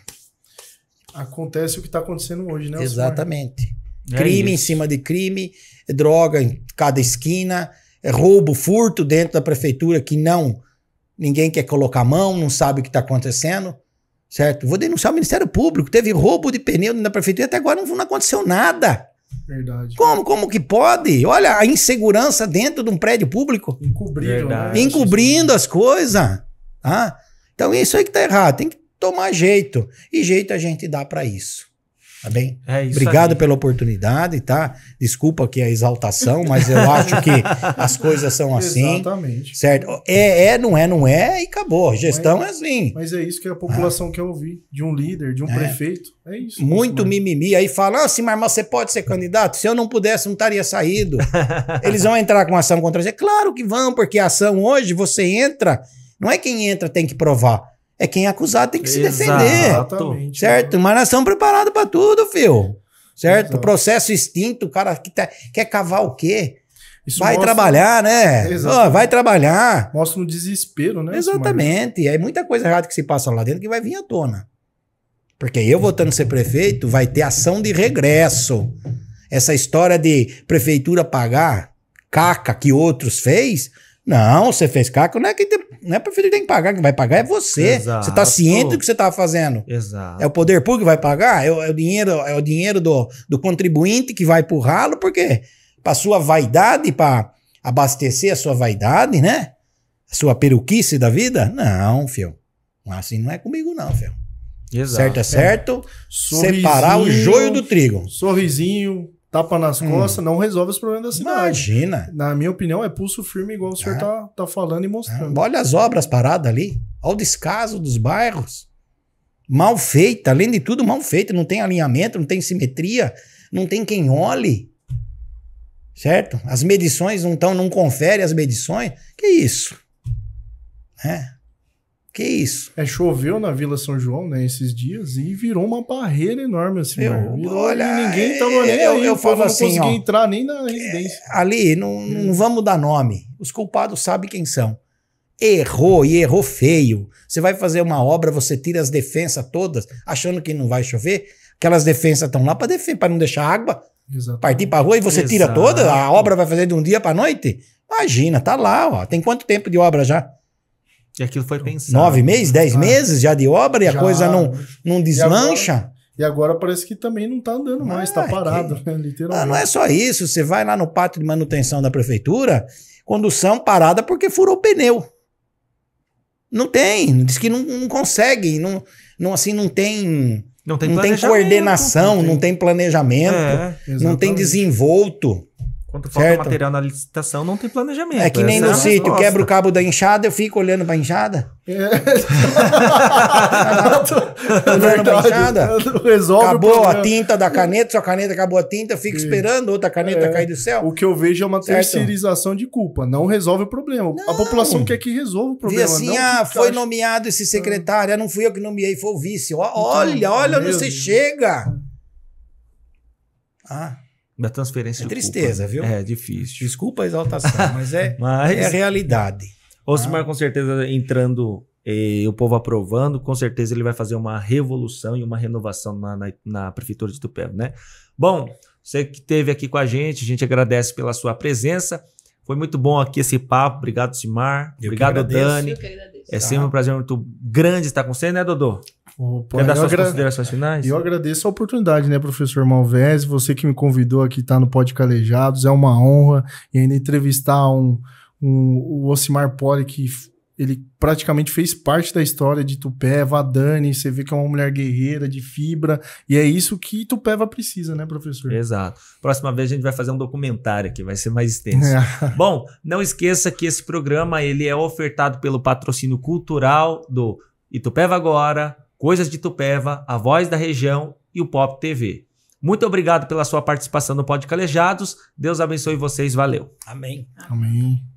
Acontece o que está acontecendo hoje, né? Exatamente. É crime isso. em cima de crime, é droga em cada esquina, é roubo, furto dentro da prefeitura que não ninguém quer colocar a mão, não sabe o que está acontecendo, certo? Vou denunciar o Ministério Público. Teve roubo de pneu na prefeitura até agora não, não aconteceu nada. Verdade. Como, como que pode? Olha a insegurança dentro de um prédio público. Encobrindo, né? Verdade. Encobrindo as coisas. Ah? Então isso aí que tá errado, tem que tomar jeito. E jeito a gente dá para isso. Tá bem? É isso Obrigado aí. pela oportunidade, tá? Desculpa aqui a exaltação, mas eu [laughs] acho que as coisas são assim. Exatamente. Certo? É, é, não é, não é, e acabou. Gestão mas, é assim. Mas é isso que a população ah. quer ouvir, de um líder, de um é. prefeito. É isso. Muito mimimi. Aí fala assim, mas você pode ser candidato? Se eu não pudesse, não estaria saído. [laughs] Eles vão entrar com ação contra você? Claro que vão, porque a ação hoje, você entra não é quem entra tem que provar. É quem é acusado tem que Exatamente. se defender. Certo? Mas nós estamos preparados para tudo, fio. Certo? O Processo extinto, o cara que tá, quer cavar o quê? Isso vai mostra... trabalhar, né? Oh, vai trabalhar. Mostra um desespero, né? Exatamente. É muita coisa errada que se passa lá dentro que vai vir à tona. Porque eu voltando a ser prefeito, vai ter ação de regresso. Essa história de prefeitura pagar caca que outros fez, não, você fez caco, não é, quem tem, não é prefeito que tem que pagar, quem vai pagar é você. Tá Exato. Você está ciente do que você está fazendo. Exato. É o poder público que vai pagar, é o, é o dinheiro, é o dinheiro do, do contribuinte que vai pro ralo, porque para sua vaidade, para abastecer a sua vaidade, né? A sua peruquice da vida? Não, filho. É assim não é comigo, não, filho. Exato. Certo é, é. certo. É. Separar o joio do trigo. Sorrisinho, Tapa nas hum. costas não resolve os problemas da cidade. Imagina. Na minha opinião, é pulso firme, igual o senhor ah. tá, tá falando e mostrando. Olha as obras paradas ali. Olha o descaso dos bairros. Mal feita, além de tudo, mal feita. Não tem alinhamento, não tem simetria, não tem quem olhe. Certo? As medições não estão, não confere as medições. Que isso? É. Que isso? É, choveu na Vila São João, né, esses dias, e virou uma barreira enorme, assim. Eu, né? virou, olha, ninguém tava é, nem eu, aí, eu, eu falo assim, não conseguia ó, entrar nem na residência. É, ali, não, não hum. vamos dar nome. Os culpados sabem quem são. Errou e errou feio. Você vai fazer uma obra, você tira as defensas todas, achando que não vai chover. Aquelas defensas estão lá para para não deixar água Exatamente. partir para rua e você Exato. tira toda, a obra vai fazer de um dia para noite? Imagina, tá lá, ó. Tem quanto tempo de obra já? E aquilo foi pensado. Nove meses, dez ah. meses já de obra e já. a coisa não, não desmancha E agora, e agora parece que também não está andando mais, está é ah, parado, que... né? literalmente. Ah, não é só isso. Você vai lá no pátio de manutenção da prefeitura, condução parada porque furou o pneu. Não tem, diz que não, não consegue, não, não assim não tem não tem, não tem coordenação, não tem, não tem planejamento, é, não tem desenvolto. Quando falta certo. material na licitação, não tem planejamento. É que nem Essa no é sítio, quebra o cabo da enxada, eu fico olhando pra enxada. É. é [laughs] olhando pra enxada. Resolve acabou a tinta da caneta, sua caneta acabou a tinta, fico Sim. esperando outra caneta é. cair do céu. O que eu vejo é uma certo. terceirização de culpa, não resolve o problema. Não. A população quer que resolva o problema. E assim, ah, foi acha... nomeado esse secretário, ah, não fui eu que nomeei, foi o vice. Olha, então, olha, olha onde você chega. Ah, da transferência é de tristeza, culpa. Né? viu? É difícil. Desculpa a exaltação, [laughs] mas é, mas, é a realidade. Osmar, ah. com certeza, entrando e eh, o povo aprovando, com certeza ele vai fazer uma revolução e uma renovação na, na, na Prefeitura de Tupelo né? Bom, você que esteve aqui com a gente, a gente agradece pela sua presença. Foi muito bom aqui esse papo. Obrigado, Simar. Obrigado, Dani. Eu que agradeço. É sempre um tá. prazer muito grande estar com você, né, Dodô? Opa, Quer dar suas agra... considerações finais? Eu agradeço a oportunidade, né, professor Malvese? Você que me convidou aqui estar tá no Pod Calejados, é uma honra. E ainda entrevistar um, um, o Osimar Poli, que ele praticamente fez parte da história de Tupéva, a Dani, você vê que é uma mulher guerreira, de fibra, e é isso que Tupéva precisa, né, professor? Exato. Próxima vez a gente vai fazer um documentário aqui, vai ser mais extenso. É. [laughs] Bom, não esqueça que esse programa ele é ofertado pelo patrocínio cultural do Itupeva Agora, Coisas de Tupéva, A Voz da Região e o Pop TV. Muito obrigado pela sua participação no Pod Calejados. Deus abençoe vocês. Valeu. Amém. Amém.